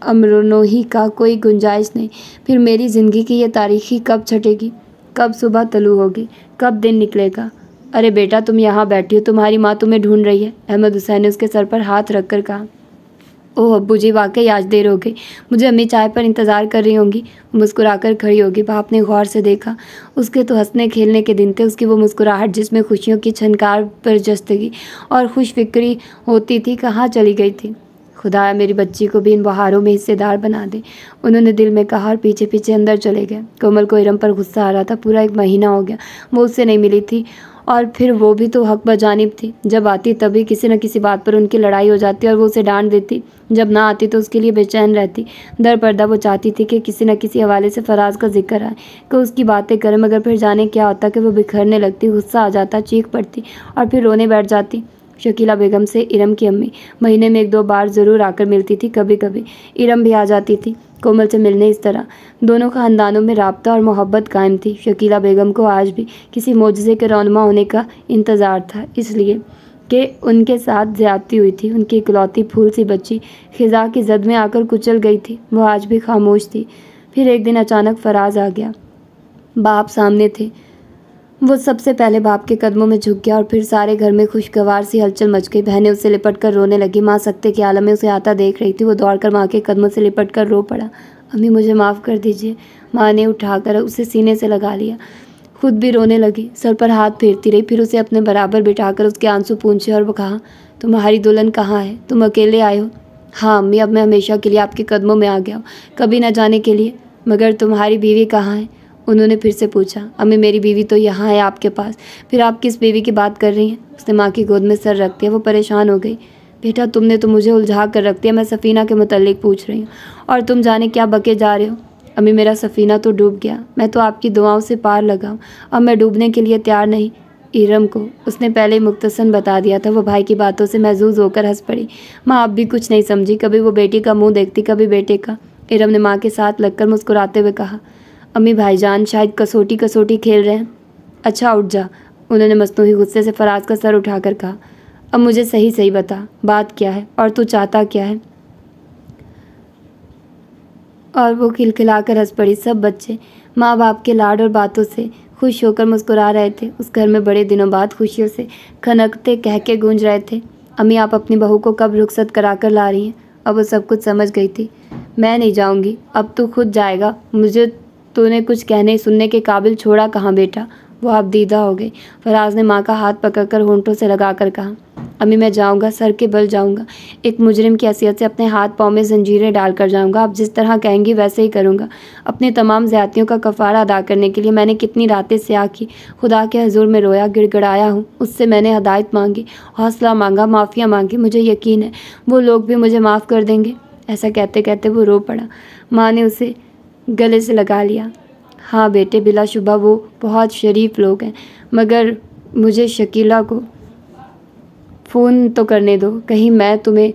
अमरनोही का कोई गुंजाइश नहीं फिर मेरी ज़िंदगी की यह तारीख़ी कब छटेगी कब सुबह तलु होगी कब दिन निकलेगा अरे बेटा तुम यहाँ बैठी हो तुम्हारी माँ तुम्हें ढूंढ रही है अहमद हुसैन ने उसके सर पर हाथ रख कर कहा ओह अबू जी वाकई आज देर हो गई मुझे अम्मी चाय पर इंतज़ार कर रही होंगी मुस्कुराकर खड़ी होगी बाप ने गौर से देखा उसके तो हंसने खेलने के दिन थे उसकी वो मुस्कुराहट जिसमें खुशियों की छनकार पर जस्तगी और खुश फिक्री होती थी कहाँ चली गई थी खुदा मेरी बच्ची को भी इन बहारों में हिस्सेदार बना दे उन्होंने दिल में कहा और पीछे पीछे अंदर चले गए कोमल को इरम पर गुस्सा आ रहा था पूरा एक महीना हो गया वो उससे नहीं मिली थी और फिर वो भी तो हक बजानिब थी जब आती तभी किसी न किसी बात पर उनकी लड़ाई हो जाती और वो उसे डांट देती जब ना आती तो उसके लिए बेचैन रहती दर पर्दा वो चाहती थी कि किसी न किसी हवाले से फराज का जिक्र आए कि उसकी बातें करें मगर फिर जाने क्या होता कि वो बिखरने लगती गुस्सा आ जाता चीख पड़ती और फिर रोने बैठ जाती शकीला बेगम से इरम की अम्मी महीने में एक दो बार ज़रूर आकर मिलती थी कभी कभी इरम भी आ जाती थी कोमल से मिलने इस तरह दोनों खानदानों में रबता और मोहब्बत कायम थी शकीला बेगम को आज भी किसी मोजे के रौनमा होने का इंतज़ार था इसलिए कि उनके साथ ज्यादती हुई थी उनकी इकलौती फूल सी बच्ची खिजा की जद में आकर कुचल गई थी वह आज भी खामोश थी फिर एक दिन अचानक फराज आ गया बाप सामने थे वो सबसे पहले बाप के कदमों में झुक गया और फिर सारे घर में खुशगवार सी हलचल मच गई बहनें उसे लिपट कर रोने लगी माँ सकते के आलम में उसे आता देख रही थी वो दौड़कर माँ के कदमों से लिपट कर रो पड़ा अम्मी मुझे माफ़ कर दीजिए माँ ने उठाकर उसे सीने से लगा लिया खुद भी रोने लगी सर पर हाथ फेरती रही फिर उसे अपने बराबर बिठाकर उसके आंसू पूछे और कहा तुम्हारी दुल्हन कहाँ है तुम अकेले आए हो हाँ अम्मी अब मैं हमेशा के लिए आपके कदमों में आ गया हूँ कभी ना जाने के लिए मगर तुम्हारी बीवी कहाँ है उन्होंने फिर से पूछा अम्मी मेरी बीवी तो यहाँ है आपके पास फिर आप किस बीवी की बात कर रही हैं उसने माँ की गोद में सर रख दिया वो परेशान हो गई बेटा तुमने तो मुझे उलझा कर रख दिया मैं सफ़ीना के मतलब पूछ रही हूँ और तुम जाने क्या बके जा रहे हो अम्मी मेरा सफ़ीना तो डूब गया मैं तो आपकी दुआओं से पार लगा अब मैं डूबने के लिए तैयार नहीं इरम को उसने पहले मुख्तसन बता दिया था वो भाई की बातों से महजूज होकर हंस पड़ी माँ अब भी कुछ नहीं समझी कभी वो बेटी का मुंह देखती कभी बेटे का इरम ने माँ के साथ लगकर मुस्कुराते हुए कहा अम्मी भाईजान शायद कसौटी कसौटी खेल रहे हैं अच्छा उठ जा उन्होंने ही गुस्से से फराज का सर उठाकर कहा अब मुझे सही सही बता बात क्या है और तू चाहता क्या है और वो खिलखिलाकर हंस पड़ी सब बच्चे माँ बाप के लाड और बातों से खुश होकर मुस्कुरा रहे थे उस घर में बड़े दिनों बाद खुशियों से खनकते कह के गूंज रहे थे अम्मी आप अपनी बहू को कब रुखसत करा कर ला रही हैं अब वो सब कुछ समझ गई थी मैं नहीं जाऊंगी अब तू खुद जाएगा मुझे तूने कुछ कहने सुनने के काबिल छोड़ा कहाँ बेटा वो आप दीदा हो गई फराज ने माँ का हाथ पकड़कर होंठों से लगाकर कहा अम्मी मैं जाऊँगा सर के बल जाऊँगा एक मुजरिम की हैसियत से अपने हाथ पाँव में जंजीरें डालकर जाऊँगा आप जिस तरह कहेंगी वैसे ही करूँगा अपने तमाम ज़्यादतियों का कफारा अदा करने के लिए मैंने कितनी रातें स्या की खुदा के हजूर में रोया गिड़गड़ाया हूँ उससे मैंने हदायत मांगी हौसला मांगा माफ़िया मांगी मुझे यकीन है वो लोग भी मुझे माफ़ कर देंगे ऐसा कहते कहते वो रो पड़ा माँ ने उसे गले से लगा लिया हाँ बेटे बिलाशुबा वो बहुत शरीफ लोग हैं मगर मुझे शकीला को फ़ोन तो करने दो कहीं मैं तुम्हें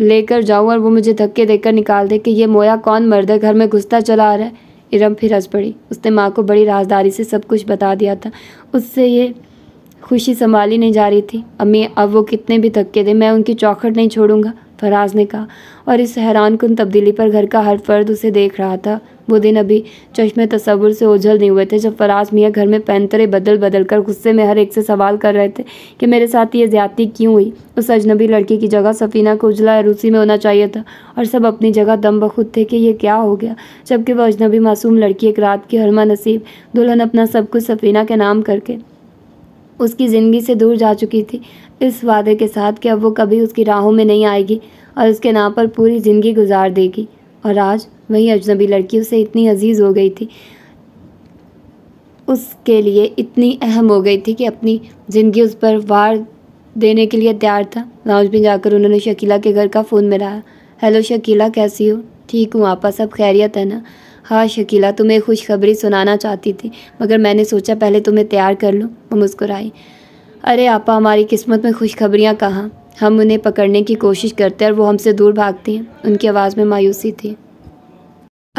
लेकर जाऊँ और वो मुझे धक्के देकर निकाल दे कि ये मोया कौन मर्द है घर में घुसता चला आ रहा है इरम फिर हंस पड़ी उसने माँ को बड़ी राजदारी से सब कुछ बता दिया था उससे ये खुशी संभाली नहीं जा रही थी अम्मी अब वो कितने भी धक्के दे मैं उनकी चौखट नहीं छोड़ूंगा फराज ने कहा और इस हैरान कन तब्दीली पर घर का हर फर्द उसे देख रहा था वो दिन अभी चश्मे तस्वुर से ओझल नहीं हुए थे जब फराज मियाँ घर में पैंतरे बदल बदल कर गुस्से में हर एक से सवाल कर रहे थे कि मेरे साथ ये ज्यादती क्यों हुई उस अजनबी लड़की की जगह सफ़ीना को उजला अरूसी में होना चाहिए था और सब अपनी जगह दम बखुद थे कि ये क्या हो गया जबकि वह अजनबी मासूम लड़की एक रात की हरमा नसीब दुल्हन अपना सब कुछ सफ़ीना के नाम करके उसकी ज़िंदगी से दूर जा चुकी थी इस वादे के साथ कि अब वो कभी उसकी राहों में नहीं आएगी और उसके नाम पर पूरी ज़िंदगी गुजार देगी और आज वही अजनबी लड़की उसे इतनी अजीज़ हो गई थी उसके लिए इतनी अहम हो गई थी कि अपनी ज़िंदगी उस पर वार देने के लिए तैयार था लाउज में जाकर उन्होंने शकीला के घर का फ़ोन मिलाया हेलो शकीला कैसी हो ठीक हूँ आपा सब खैरियत है ना हाँ शकीला तुम्हें खुशखबरी सुनाना चाहती थी मगर मैंने सोचा पहले तुम्हें तैयार कर लूँ वो मुस्कुराई अरे आपा हमारी किस्मत में खुशखबरियाँ कहाँ हम उन्हें पकड़ने की कोशिश करते हैं और वो हमसे दूर भागते हैं उनकी आवाज़ में मायूसी थी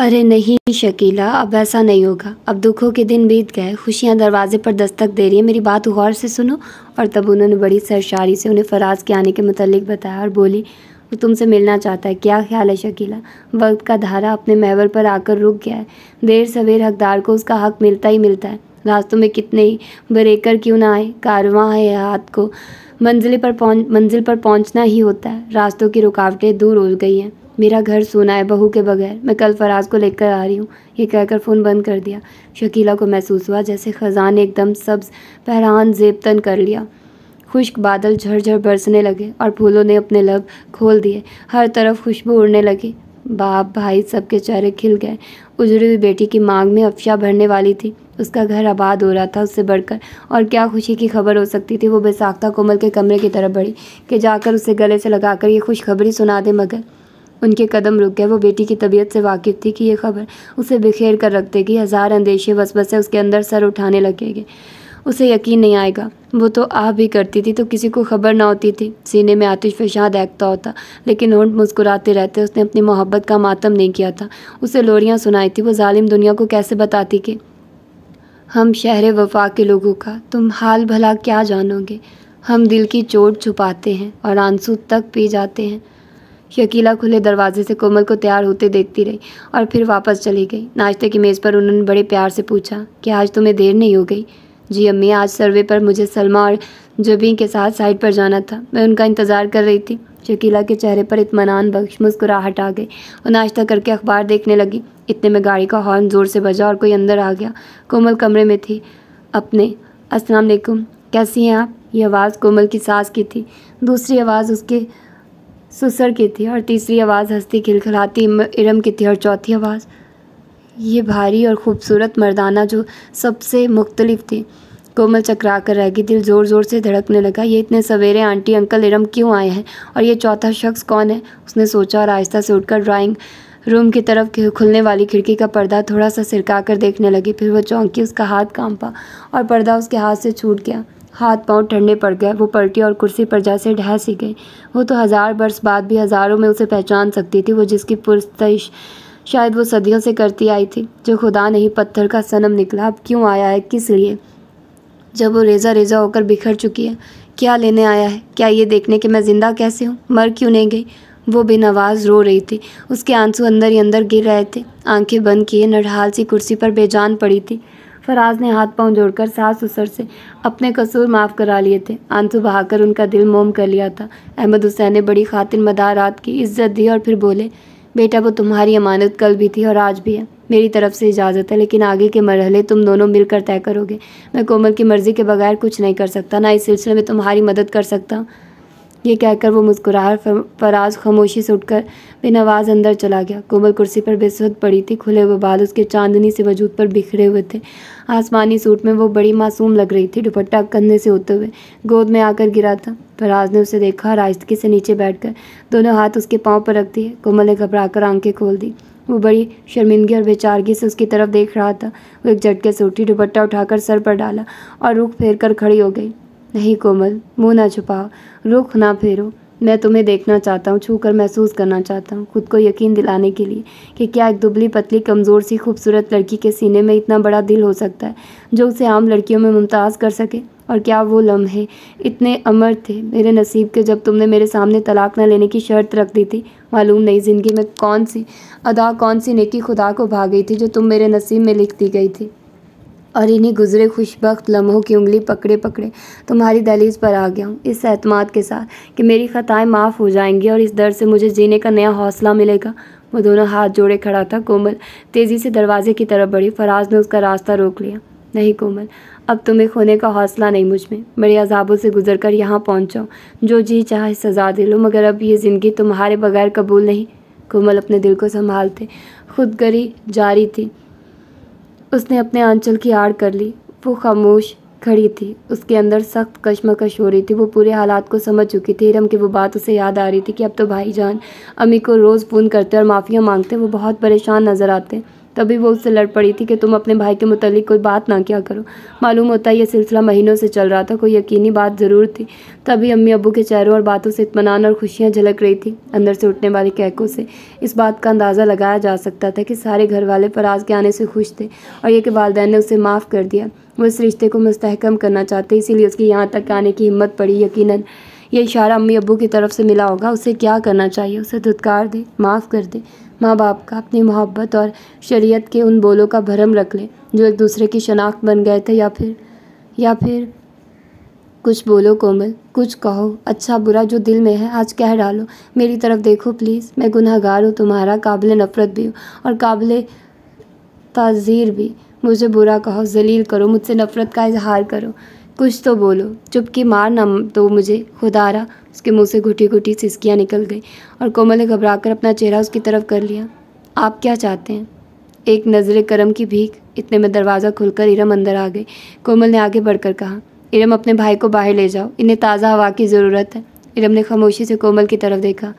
अरे नहीं शकीला अब ऐसा नहीं होगा अब दुखों के दिन बीत गए खुशियाँ दरवाजे पर दस्तक दे रही है मेरी बात गौर से सुनो और तब उन्होंने बड़ी सरशारी से उन्हें फराज के आने के मतलब बताया और बोली वो तुमसे मिलना चाहता है क्या ख्याल है शकीला वक्त का धारा अपने महवर पर आकर रुक गया है देर सवेर हकदार को उसका हक मिलता ही मिलता है रास्तों में कितने ही ब्रेकर क्यों ना आए कारवां है हाथ को मंजिल पर पहुँच मंजिल पर पहुँचना ही होता है रास्तों की रुकावटें दूर हो गई हैं मेरा घर सोना है बहू के बगैर मैं कल फराज को लेकर आ रही हूँ ये कहकर फ़ोन बंद कर दिया शकीला को महसूस हुआ जैसे खजान ने एकदम सब्ज़ पहरान जेबतन कर लिया खुश्क बादल झरझर बरसने लगे और फूलों ने अपने लब खोल दिए हर तरफ खुशबू उड़ने लगी बाप भाई सबके चेहरे खिल गए उजड़ी हुई बेटी की मांग में अफशा भरने वाली थी उसका घर आबाद हो रहा था उससे बढ़कर और क्या खुशी की खबर हो सकती थी वो बेसाख्ता कोमल के कमरे की तरफ बढ़ी कि जाकर उसे गले से लगाकर ये खुशखबरी सुना दे मगर उनके कदम रुक गए वो बेटी की तबीयत से वाकिफ़ थी कि यह खबर उसे बिखेर कर रख देगी हज़ार अंदेशे बस वसवसे उसके अंदर सर उठाने लगेगी उसे यकीन नहीं आएगा वो तो आप भी करती थी तो किसी को खबर ना होती थी सीने में आतिश फशाद देखता होता लेकिन होंठ मुस्कुराते रहते उसने अपनी मोहब्बत का मातम नहीं किया था उसे लोरियाँ सुनाई थी वो ालिम दुनिया को कैसे बताती कि हम शहर वफा के लोगों का तुम हाल भला क्या जानोगे हम दिल की चोट छुपाते हैं और आंसू तक पी जाते हैं शकीला खुले दरवाजे से कोमल को तैयार होते देखती रही और फिर वापस चली गई नाश्ते की मेज़ पर उन्होंने बड़े प्यार से पूछा कि आज तुम्हें देर नहीं हो गई जी अम्मी आज सर्वे पर मुझे सलमा और जुबी के साथ साइड पर जाना था मैं उनका इंतज़ार कर रही थी शकीला के चेहरे पर इतमान बख्श मुस्कुराहट आ गई और नाश्ता करके अखबार देखने लगी इतने में गाड़ी का हॉर्न ज़ोर से बजा और कोई अंदर आ गया कोमल कमरे में थी अपने अस्सलाम वालेकुम कैसी हैं आप ये आवाज़ कोमल की सास की थी दूसरी आवाज़ उसके सुसर की थी और तीसरी आवाज़ हंसती खिलखिलाती इरम की थी और चौथी आवाज़ ये भारी और ख़ूबसूरत मर्दाना जो सबसे मुख्तलिफ थी कोमल चकरा कर रह गई दिल ज़ोर ज़ोर से धड़कने लगा ये इतने सवेरे आंटी अंकल इरम क्यों आए हैं और ये चौथा शख्स कौन है उसने सोचा और आहिस्ता से उठकर ड्राइंग रूम की तरफ खुलने वाली खिड़की का पर्दा थोड़ा सा सिरका कर देखने लगी फिर वो चौंकी उसका हाथ कांपा और पर्दा उसके हाथ से छूट गया हाथ पांव ठंडे पड़ गए वो पलटी और कुर्सी पर जैसे ढह सी गई वो तो हज़ार बरस बाद भी हज़ारों में उसे पहचान सकती थी वो जिसकी पुरस्तश शायद वो सदियों से करती आई थी जो खुदा नहीं पत्थर का सनम निकला अब क्यों आया है किस लिए जब वो रेजा रेजा होकर बिखर चुकी है क्या लेने आया है क्या ये देखने कि मैं ज़िंदा कैसे हूँ मर क्यों नहीं गई वो बेनवाज रो रही थी उसके आंसू अंदर ही अंदर गिर रहे थे आंखें बंद किए नढ़हाल सी कुर्सी पर बेजान पड़ी थी फराज ने हाथ पांव जोड़कर सास ससुर से अपने कसूर माफ़ करा लिए थे आंसू बहाकर उनका दिल मोम कर लिया था अहमद हुसैन ने बड़ी खातिर मदारात की इज्जत दी और फिर बोले बेटा वो तुम्हारी अमानत कल भी थी और आज भी है मेरी तरफ़ से इजाज़त है लेकिन आगे के मरहले तुम दोनों मिलकर तय करोगे मैं कोमल की मर्ज़ी के बगैर कुछ नहीं कर सकता ना इस सिलसिले में तुम्हारी मदद कर सकता ये कहकर वो मुस्कुराहट फराज खामोशी से उठकर बेनवाज अंदर चला गया कोमल कुर्सी पर बेसुद पड़ी थी खुले हुए बाल उसके चांदनी से वजूद पर बिखरे हुए थे आसमानी सूट में वो बड़ी मासूम लग रही थी दुपट्टा कंधे से होते हुए गोद में आकर गिरा था फराज ने उसे देखा और से नीचे बैठकर दोनों हाथ उसके पाँव पर रख दिए कोमल ने घबरा आंखें खोल दी वो बड़ी शर्मिंदगी और बेचारगी से उसकी तरफ देख रहा था वो एक झटके से उठी दुपट्टा उठाकर सर पर डाला और रुख फेर कर खड़ी हो गई नहीं कोमल मुंह ना छुपाओ रुख ना फेरो मैं तुम्हें देखना चाहता हूँ छू कर महसूस करना चाहता हूँ खुद को यकीन दिलाने के लिए कि क्या एक दुबली पतली कमज़ोर सी खूबसूरत लड़की के सीने में इतना बड़ा दिल हो सकता है जो उसे आम लड़कियों में मुमताज़ कर सके और क्या वो लम्हे इतने अमर थे मेरे नसीब के जब तुमने मेरे सामने तलाक न लेने की शर्त रख दी थी मालूम नहीं ज़िंदगी में कौन सी अदा कौन सी नेकी खुदा को भा गई थी जो तुम मेरे नसीब में लिख दी गई थी और इन्हीं गुज़रे खुशबक लम्हों की उंगली पकड़े पकड़े तुम्हारी दलील पर आ गया हूँ इस एतम के साथ कि मेरी ख़ताएँ माफ़ हो जाएंगी और इस दर से मुझे जीने का नया हौसला मिलेगा वो दोनों हाथ जोड़े खड़ा था कोमल तेज़ी से दरवाजे की तरफ बढ़ी फराज ने उसका रास्ता रोक लिया नहीं कोमल अब तुम्हें खोने का हौसला नहीं मुझ में बड़े अजाबों से गुजर कर यहाँ पहुँचाओ जो जी चाहे सज़ा दे लो मगर अब ये ज़िंदगी तुम्हारे बगैर कबूल नहीं कोमल अपने दिल को संभालते खुदगरी जारी थी उसने अपने आंचल की आड़ कर ली वो खामोश खड़ी थी उसके अंदर सख्त कश्मकश हो रही थी वो पूरे हालात को समझ चुकी थी हिरम की वो बात उसे याद आ रही थी कि अब तो भाईजान अम्मी को रोज़ फ़ोन करते और माफ़ियाँ मांगते वो बहुत परेशान नज़र आते तभी वो उससे लड़ पड़ी थी कि तुम अपने भाई के मतलब कोई बात ना क्या करो मालूम होता है यह सिलसिला महीनों से चल रहा था कोई यकीनी बात ज़रूर थी तभी अम्मी अबू के चेहरों और बातों से इतमान और खुशियाँ झलक रही थी अंदर से उठने वाली कहकों से इस बात का अंदाज़ा लगाया जा सकता था कि सारे घर वाले फराज के आने से खुश थे और यह कि वालदे ने उसे माफ़ कर दिया वो इस रिश्ते को मुस्तहकम करना चाहते इसीलिए उसके यहाँ तक आने की हिम्मत पड़ी यकीन ये इशारा अम्मी अबू की तरफ से मिला होगा उसे क्या करना चाहिए उसे धुतकार दे माफ़ कर दे माँ बाप का अपनी मोहब्बत और शरीयत के उन बोलों का भरम रख लें जो एक दूसरे की शनाख्त बन गए थे या फिर या फिर कुछ बोलो कोमल कुछ कहो अच्छा बुरा जो दिल में है आज कह डालो मेरी तरफ देखो प्लीज़ मैं गुनहगार हूँ तुम्हारा काबिल नफ़रत भी हूँ और काबिल ताज़ीर भी मुझे बुरा कहो जलील करो मुझसे नफ़रत का इजहार करो कुछ तो बोलो चुपकी मार ना दो मुझे खुदारा उसके मुंह से घुटी घुटी सिसकियाँ निकल गई और कोमल ने घबराकर अपना चेहरा उसकी तरफ कर लिया आप क्या चाहते हैं एक नज़र करम की भीख इतने में दरवाज़ा खुलकर इरम अंदर आ गई कोमल ने आगे बढ़कर कहा इरम अपने भाई को बाहर ले जाओ इन्हें ताज़ा हवा की ज़रूरत है इरम ने खामोशी से कोमल की तरफ देखा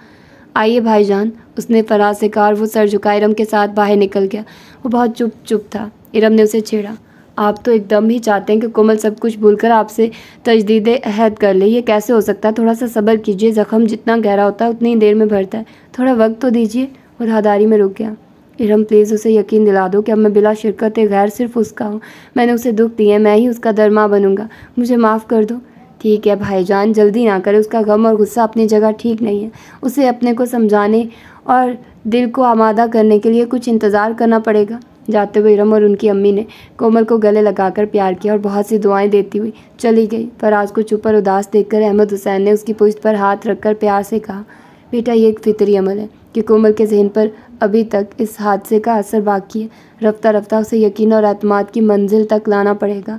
आइए भाईजान उसने फराज से कहा और वो सर झुका इरम के साथ बाहर निकल गया वो बहुत चुप चुप था इरम ने उसे छेड़ा आप तो एकदम ही चाहते हैं कि कोमल सब कुछ भूलकर आपसे तजदीद अहद कर ले ये कैसे हो सकता है थोड़ा सा सब्र कीजिए ज़ख़म जितना गहरा होता है उतनी ही देर में भरता है थोड़ा वक्त तो दीजिए और हदारी में रुक गया इरम प्लीज़ उसे यकीन दिला दो कि अब मैं बिला शिरकत गैर सिर्फ उसका हूँ मैंने उसे दुख दिए मैं ही उसका दरमा बनूँगा मुझे माफ़ कर दो ठीक है भाईजान जल्दी ना करें उसका गम और गुस्सा अपनी जगह ठीक नहीं है उसे अपने को समझाने और दिल को आमादा करने के लिए कुछ इंतज़ार करना पड़ेगा जाते हुए इरम और उनकी अम्मी ने कोमल को गले लगाकर प्यार किया और बहुत सी दुआएं देती हुई चली गई फराज को चुप और उदास देखकर अहमद हुसैन ने उसकी पुष्ट पर हाथ रखकर प्यार से कहा बेटा ये एक फितरी अमल है कि कोमल के जहन पर अभी तक इस हादसे का असर बाकी है रफ़्तार रफ्ता उसे यकीन और अतमाद की मंजिल तक लाना पड़ेगा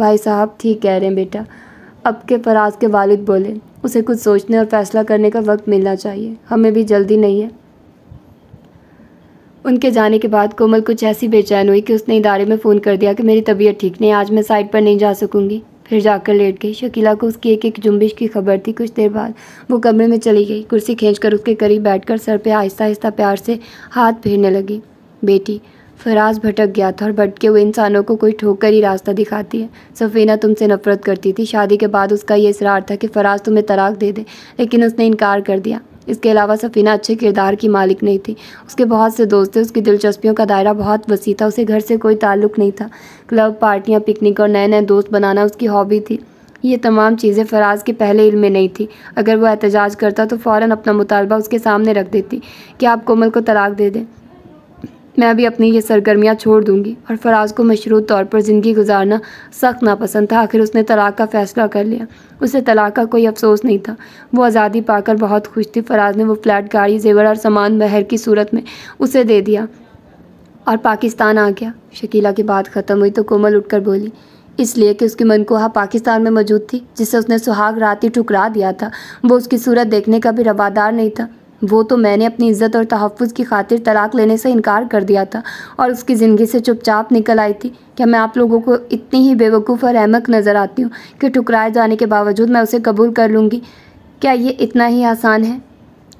भाई साहब ठीक कह रहे हैं बेटा अब के फराज के वालिद बोले उसे कुछ सोचने और फैसला करने का वक्त मिलना चाहिए हमें भी जल्दी नहीं है उनके जाने के बाद कोमल कुछ ऐसी बेचैन हुई कि उसने इदारे में फ़ोन कर दिया कि मेरी तबीयत ठीक नहीं आज मैं साइड पर नहीं जा सकूँगी फिर जाकर लेट गई शकीला को उसकी एक एक जुम्बिश की खबर थी कुछ देर बाद वो कमरे में चली गई कुर्सी खींच उसके करीब कर सर पर आहिस्ता आहिस्ता प्यार से हाथ फेरने लगी बेटी फराज भटक गया था और भटके हुए इंसानों को कोई ठोकर ही रास्ता दिखाती है सफ़ीना तुमसे नफरत करती थी शादी के बाद उसका ये इसरार था कि फराज तुम्हें तलाक दे दे लेकिन उसने इनकार कर दिया इसके अलावा सफ़ीना अच्छे किरदार की मालिक नहीं थी उसके बहुत से दोस्त थे उसकी दिलचस्पियों का दायरा बहुत वसी था उसे घर से कोई ताल्लुक़ नहीं था क्लब पार्टियाँ पिकनिक और नए नए दोस्त बनाना उसकी हॉबी थी ये तमाम चीज़ें फराज के पहले इल्म में नहीं थी अगर वो एहतजाज करता तो फ़ौर अपना मुतालबा उसके सामने रख देती कि आप कोमल को तलाक दे दें मैं भी अपनी ये सरगर्मियाँ छोड़ दूंगी और फराज को मशरूत तौर पर ज़िंदगी गुजारना सख्त नापसंद था आखिर उसने तलाक का फ़ैसला कर लिया उसे तलाक का कोई अफसोस नहीं था वो आज़ादी पाकर बहुत खुश थी फराज ने वो फ्लैट गाड़ी जेवर और सामान बहर की सूरत में उसे दे दिया और पाकिस्तान आ गया शकीला की बात ख़त्म हुई तो कोमल उठकर बोली इसलिए कि उसकी मनकोहा पाकिस्तान में मौजूद थी जिसे उसने सुहाग रात ही ठुकरा दिया था वो उसकी सूरत देखने का भी रवादार नहीं था वो तो मैंने अपनी इज़्ज़त और तहफ़ की खातिर तलाक लेने से इनकार कर दिया था और उसकी ज़िंदगी से चुपचाप निकल आई थी क्या मैं आप लोगों को इतनी ही बेवकूफ़ और अहमक नज़र आती हूँ कि ठुकराए जाने के बावजूद मैं उसे कबूल कर लूँगी क्या ये इतना ही आसान है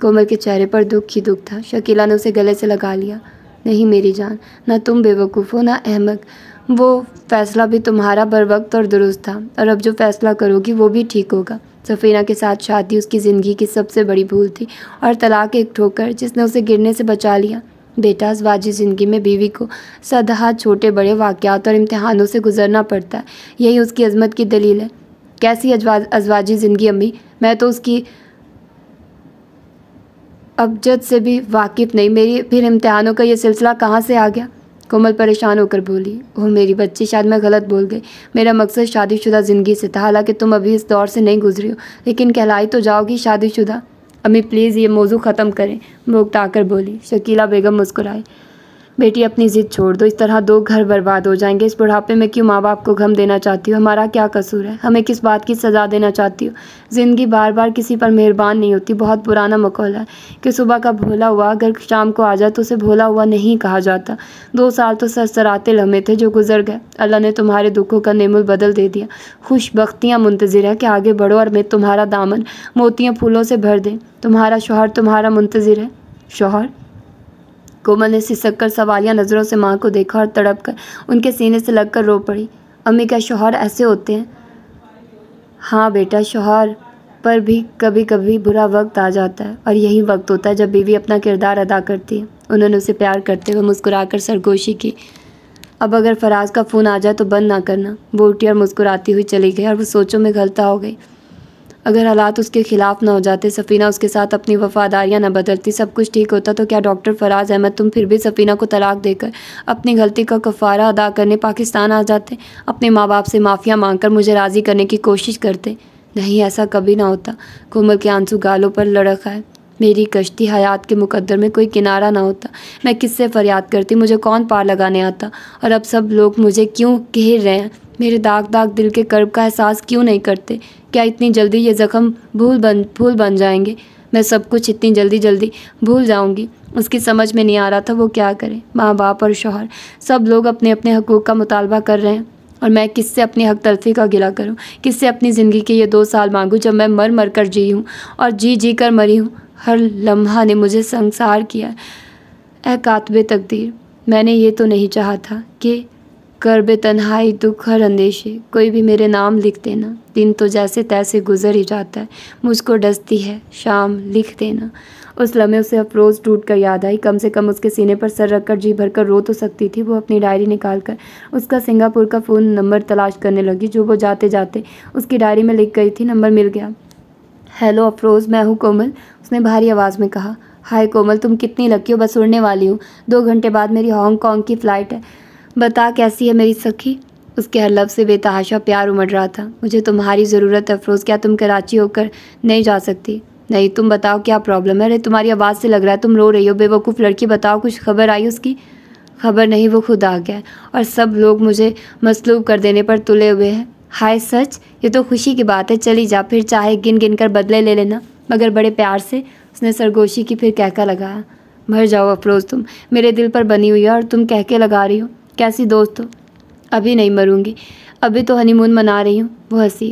कोमल के चेहरे पर दुख ही दुख था शकीला ने उसे गले से लगा लिया नहीं मेरी जान ना तुम बेवकूफ़ हो ना अहमक वो फ़ैसला भी तुम्हारा बर वक्त और दुरुस्त था और अब जो फ़ैसला करोगी वो भी ठीक होगा सफ़ीना के साथ शादी उसकी ज़िंदगी की सबसे बड़ी भूल थी और तलाक एक ठोकर जिसने उसे गिरने से बचा लिया बेटा वाजी ज़िंदगी में बीवी को सदहा छोटे बड़े वाक़ात और इम्तहानों से गुजरना पड़ता है यही उसकी अजमत की दलील है कैसी अजवाजी ज़िंदगी अम्मी मैं तो उसकी अबजद से भी वाकिफ़ नहीं मेरी फिर इम्तहानों का यह सिलसिला कहाँ से आ गया कोमल परेशान होकर बोली और मेरी बच्ची शायद मैं गलत बोल गई मेरा मकसद शादीशुदा ज़िंदगी से था हालांकि तुम अभी इस दौर से नहीं गुजरी हो लेकिन कहलाई तो जाओगी शादीशुदा अम्मी प्लीज़ ये मौजू ख़त्म करें मुक्ता आकर बोली शकीला बेगम मुस्कुराई बेटी अपनी ज़िद छोड़ दो इस तरह दो घर बर्बाद हो जाएंगे इस बुढ़ापे में क्यों माँ बाप को गम देना चाहती हो हमारा क्या कसूर है हमें किस बात की सज़ा देना चाहती हो ज़िंदगी बार बार किसी पर मेहरबान नहीं होती बहुत पुराना मकौल है कि सुबह का भोला हुआ अगर शाम को आ जाए तो उसे भोला हुआ नहीं कहा जाता दो साल तो सरसराते लम्हे थे जो गुजर गए अल्लाह ने तुम्हारे दुखों का नेमुल बदल दे दिया बख्तियाँ मुंतज़र है कि आगे बढ़ो और मैं तुम्हारा दामन मोतियाँ फूलों से भर दें तुम्हारा शोहर तुम्हारा मुंतज़र है शोहर कोमल ने सिसक कर सवालिया नज़रों से माँ को देखा और तड़प कर उनके सीने से लगकर रो पड़ी अम्मी क्या शोहर ऐसे होते हैं हाँ बेटा शोहर पर भी कभी कभी बुरा वक्त आ जाता है और यही वक्त होता है जब बीवी अपना किरदार अदा करती है उन्होंने उसे प्यार करते हुए मुस्कुराकर सरगोशी की अब अगर फराज का फ़ोन आ जाए तो बंद ना करना वो उठी और मुस्कुराती हुई चली गई और वो सोचों में गलता हो गई अगर हालात उसके खिलाफ ना हो जाते सफ़ीना उसके साथ अपनी वफादारियाँ ना बदलती सब कुछ ठीक होता तो क्या डॉक्टर फराज अहमद तुम फिर भी सफ़ीना को तलाक देकर अपनी गलती का कफारा अदा करने पाकिस्तान आ जाते अपने माँ बाप से माफ़िया मांग कर मुझे राज़ी करने की कोशिश करते नहीं ऐसा कभी ना होता कोमल के आंसू गालों पर लड़क आए मेरी कश्ती हयात के मुकद्दर में कोई किनारा ना होता मैं किससे फरियाद करती मुझे कौन पार लगाने आता और अब सब लोग मुझे क्यों घेर रहे हैं मेरे दाग दाग दिल के कर्ब का एहसास क्यों नहीं करते क्या इतनी जल्दी ये ज़ख्म भूल बन भूल बन जाएंगे मैं सब कुछ इतनी जल्दी जल्दी भूल जाऊंगी उसकी समझ में नहीं आ रहा था वो क्या करे माँ बाप और शोहर सब लोग अपने अपने हकूक़ का मुतालबा कर रहे हैं और मैं किससे अपनी हक तलफी का गिला करूँ किससे अपनी ज़िंदगी के ये दो साल मांगूँ जब मैं मर मर कर जी हूँ और जी जी कर मरी हूँ हर लम्हा ने मुझे संसार किया ए कातब तकदीर मैंने ये तो नहीं चाहा था कि कर तनहाई दुख हर अंदेशे कोई भी मेरे नाम लिख देना दिन तो जैसे तैसे गुजर ही जाता है मुझको डसती है शाम लिख देना उस लम्हे उसे अफरोज़ टूट कर याद आई कम से कम उसके सीने पर सर रखकर जी भर कर रो तो सकती थी वो अपनी डायरी निकाल कर उसका सिंगापुर का फ़ोन नंबर तलाश करने लगी जो वो जाते जाते उसकी डायरी में लिख गई थी नंबर मिल गया हेलो अफरोज़ मैं हूँ कोमल उसने भारी आवाज़ में कहा हाय कोमल तुम कितनी लकी हो बस उड़ने वाली हो दो घंटे बाद मेरी हांगकॉन्ग की फ़्लाइट है बता कैसी है मेरी सखी उसके हर लफ से बेतहाशा प्यार उमड़ रहा था मुझे तुम्हारी ज़रूरत है अफरोज़ क्या तुम कराची होकर नहीं जा सकती नहीं तुम बताओ क्या प्रॉब्लम है अरे तुम्हारी आवाज़ से लग रहा है तुम रो रही हो बेवकूफ़ लड़की बताओ कुछ खबर आई उसकी खबर नहीं वो खुद आ गया और सब लोग मुझे मसलूब कर देने पर तुले हुए हैं हाय सच ये तो खुशी की बात है चली जा फिर चाहे गिन गिन कर बदले ले लेना मगर बड़े प्यार से उसने सरगोशी की फिर कहका लगाया भर जाओ अफरोज़ तुम मेरे दिल पर बनी हुई है और तुम कहके लगा रही हो कैसी दोस्त हो अभी नहीं मरूंगी अभी तो हनीमून मना रही हूँ वो हंसी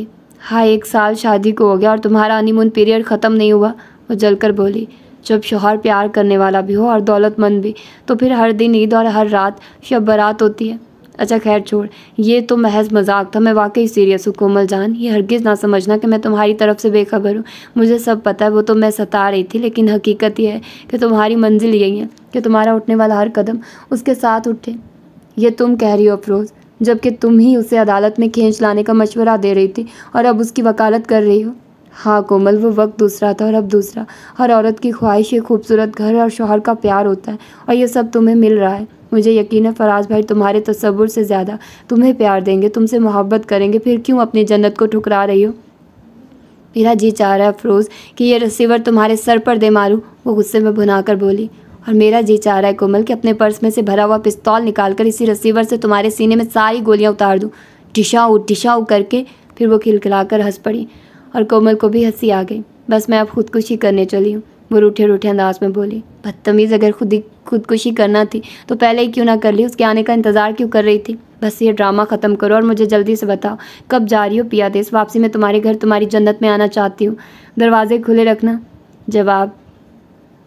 हाँ एक साल शादी को हो गया और तुम्हारा हनीमून पीरियड ख़त्म नहीं हुआ वो जलकर बोली जब शोहर प्यार करने वाला भी हो और दौलतमंद भी तो फिर हर दिन ईद और हर रात शब बारात होती है अच्छा खैर छोड़ ये तो महज मजाक था मैं वाकई सीरियस हूँ कोमल जान ये हरगिज़ ना समझना कि मैं तुम्हारी तरफ से बेखबर हूँ मुझे सब पता है वो तो मैं सता रही थी लेकिन हकीकत यह है कि तुम्हारी मंजिल यही है कि तुम्हारा उठने वाला हर कदम उसके साथ उठे ये तुम कह रही हो अफरोज़ जबकि तुम ही उसे अदालत में खींच लाने का मशवरा दे रही थी और अब उसकी वकालत कर रही हो हाँ कोमल वो वक्त दूसरा था और अब दूसरा हर औरत की ख्वाहिश ये खूबसूरत घर और शोहर का प्यार होता है और ये सब तुम्हें मिल रहा है मुझे यकीन है फराज भाई तुम्हारे तस्वुर से ज़्यादा तुम्हें प्यार देंगे तुमसे मोहब्बत करेंगे फिर क्यों अपनी जन्नत को ठुकरा रही हो मेरा जी चाह रहा है अफरोज़ कि यह रिसीवर तुम्हारे सर पर दे मारूँ वो गुस्से में भुना कर बोली और मेरा जी चाह रहा है कोमल कि अपने पर्स में से भरा हुआ पिस्तौल निकालकर इसी रिसीवर से तुम्हारे सीने में सारी गोलियां उतार दूँ टिशाऊ टिशाऊ करके फिर वो खिलखिलाकर हंस पड़ी और कोमल को भी हंसी आ गई बस मैं अब खुदकुशी करने चली हूँ वो रूठे रूठे अंदाज में बोली बदतमीज़ अगर खुद ही खुदकुशी करना थी तो पहले ही क्यों ना कर ली उसके आने का इंतज़ार क्यों कर रही थी बस ये ड्रामा ख़त्म करो और मुझे जल्दी से बताओ कब जा रही हो पिया देश वापसी में तुम्हारे घर तुम्हारी जन्नत में आना चाहती हूँ दरवाजे खुले रखना जवाब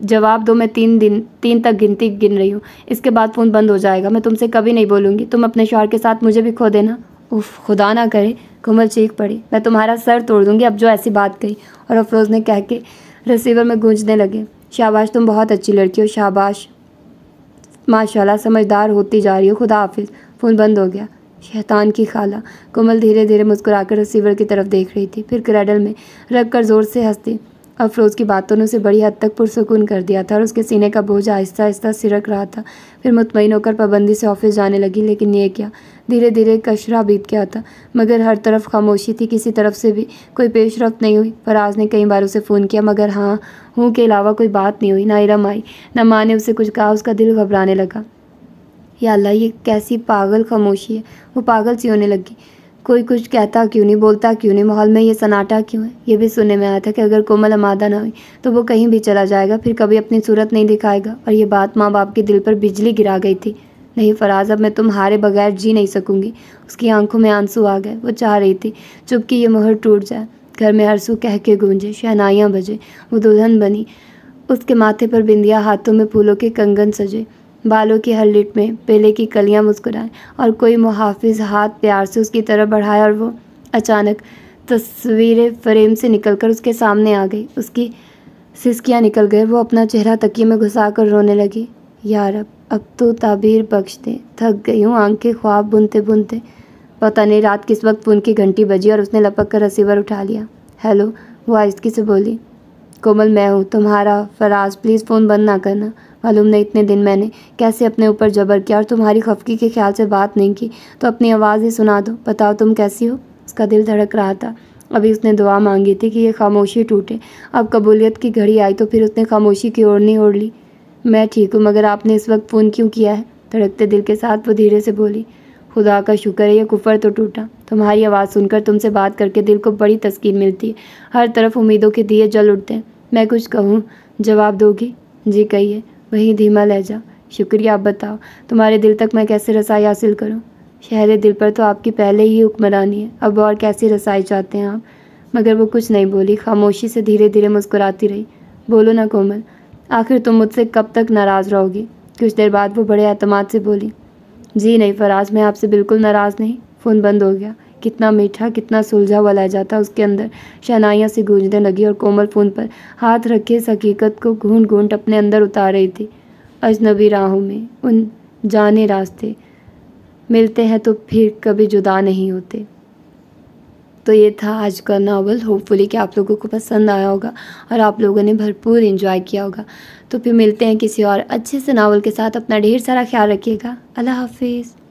जवाब दो मैं तीन दिन तीन तक गिनती गिन रही हूँ इसके बाद फ़ोन बंद हो जाएगा मैं तुमसे कभी नहीं बोलूँगी तुम अपने शौहर के साथ मुझे भी खो देना उफ खुदा ना करे घुमल चीख पड़ी मैं तुम्हारा सर तोड़ दूँगी अब जो ऐसी बात कही और अफरोज़ ने कह के रिसीवर में गूंजने लगे शाबाश तुम बहुत अच्छी लड़की हो शाबाश माशाल्लाह समझदार होती जा रही हो खुदा हाफिज फ़ोन बंद हो गया शैतान की खाला कोमल धीरे धीरे मुस्कुराकर रिसीवर की तरफ देख रही थी फिर क्रेडल में रख कर ज़ोर से हंसती अफरोज़ की बातों ने उसे बड़ी हद तक पुरसकून कर दिया था और उसके सीने का बोझ आहिस्ता आहिस्ता सिरक रहा था फिर मुतमिन होकर पाबंदी से ऑफिस जाने लगी लेकिन ये क्या धीरे धीरे कशरा बीत गया था मगर हर तरफ खामोशी थी किसी तरफ से भी कोई पेशरफ नहीं हुई फराज ने कई बार उसे फ़ोन किया मगर हाँ हूँ के अलावा कोई बात नहीं हुई ना इरम आई ना माँ ने उसे कुछ कहा उसका दिल घबराने लगा या अल्लाह ये कैसी पागल खामोशी है वो पागल सी होने लगी कोई कुछ कहता क्यों नहीं बोलता क्यों नहीं माहौल में ये सन्नाटा क्यों है ये भी सुनने में आया था कि अगर कोमल आमादा ना हुई तो वो कहीं भी चला जाएगा फिर कभी अपनी सूरत नहीं दिखाएगा और ये बात माँ बाप के दिल पर बिजली गिरा गई थी नहीं फराज अब मैं तुम हारे बगैर जी नहीं सकूंगी उसकी आंखों में आंसू आ गए वो चाह रही थी चुप कि ये मोहर टूट जाए घर में हर कह के गूंजे शहनाइयाँ बजे वो दुल्हन बनी उसके माथे पर बिंदिया हाथों में फूलों के कंगन सजे बालों की लिट में पेले की कलियां मुस्कुराएं और कोई मुहाफिज हाथ प्यार से उसकी तरफ बढ़ाया और वो अचानक तस्वीरें फ्रेम से निकलकर उसके सामने आ गई उसकी सिसकियाँ निकल गए वो अपना चेहरा तकिए में घुसा कर रोने लगी यार अब अब तो ताबीर बख्श दे थक गई हूँ आंखें ख्वाब बुनते बुनते पता नहीं रात किस वक्त फ़ोन की घंटी बजी और उसने लपक कर रसीवर उठा लिया हेलो वो आयस्की से बोली कोमल मैं हूँ तुम्हारा फराज प्लीज़ फ़ोन बंद ना करना मालूम नहीं इतने दिन मैंने कैसे अपने ऊपर जबर किया और तुम्हारी खफकी के ख्याल से बात नहीं की तो अपनी आवाज़ ही सुना दो बताओ तुम कैसी हो उसका दिल धड़क रहा था अभी उसने दुआ मांगी थी कि ये खामोशी टूटे अब कबूलियत की घड़ी आई तो फिर उसने खामोशी की ओर नहीं ओढ़ ली मैं ठीक हूँ मगर आपने इस वक्त फ़ोन क्यों किया है धड़कते दिल के साथ वो धीरे से बोली खुदा का शुक्र है ये कुफर तो टूटा तुम्हारी आवाज़ सुनकर तुमसे बात करके दिल को बड़ी तस्कीन मिलती है हर तरफ उम्मीदों के दिए जल उठते हैं मैं कुछ कहूँ जवाब दोगी जी कहिए वहीं धीमा लहजा शुक्रिया आप बताओ तुम्हारे दिल तक मैं कैसे रसाई हासिल करूँ शहर दिल पर तो आपकी पहले ही हुक्मरानी है अब और कैसी रसाई चाहते हैं आप मगर वो कुछ नहीं बोली खामोशी से धीरे धीरे मुस्कुराती रही बोलो ना कोमल आखिर तुम मुझसे कब तक नाराज़ रहोगी कुछ देर बाद वो बड़े अहतमाद से बोली जी नहीं फराज मैं आपसे बिल्कुल नाराज़ नहीं फ़ोन बंद हो गया कितना मीठा कितना सुलझा हुआ लाया जाता उसके अंदर शहनाइयाँ से गूंजने लगी और कोमल फोन पर हाथ रखे इस हकीकत को घूंट घूंट अपने अंदर उतार रही थी अजनबी राहों में उन जाने रास्ते मिलते हैं तो फिर कभी जुदा नहीं होते तो ये था आज का नावल होपफुली कि आप लोगों को पसंद आया होगा और आप लोगों ने भरपूर इन्जॉय किया होगा तो फिर मिलते हैं किसी और अच्छे से नावल के साथ अपना ढेर सारा ख्याल रखिएगा अल्लाह हाफिज़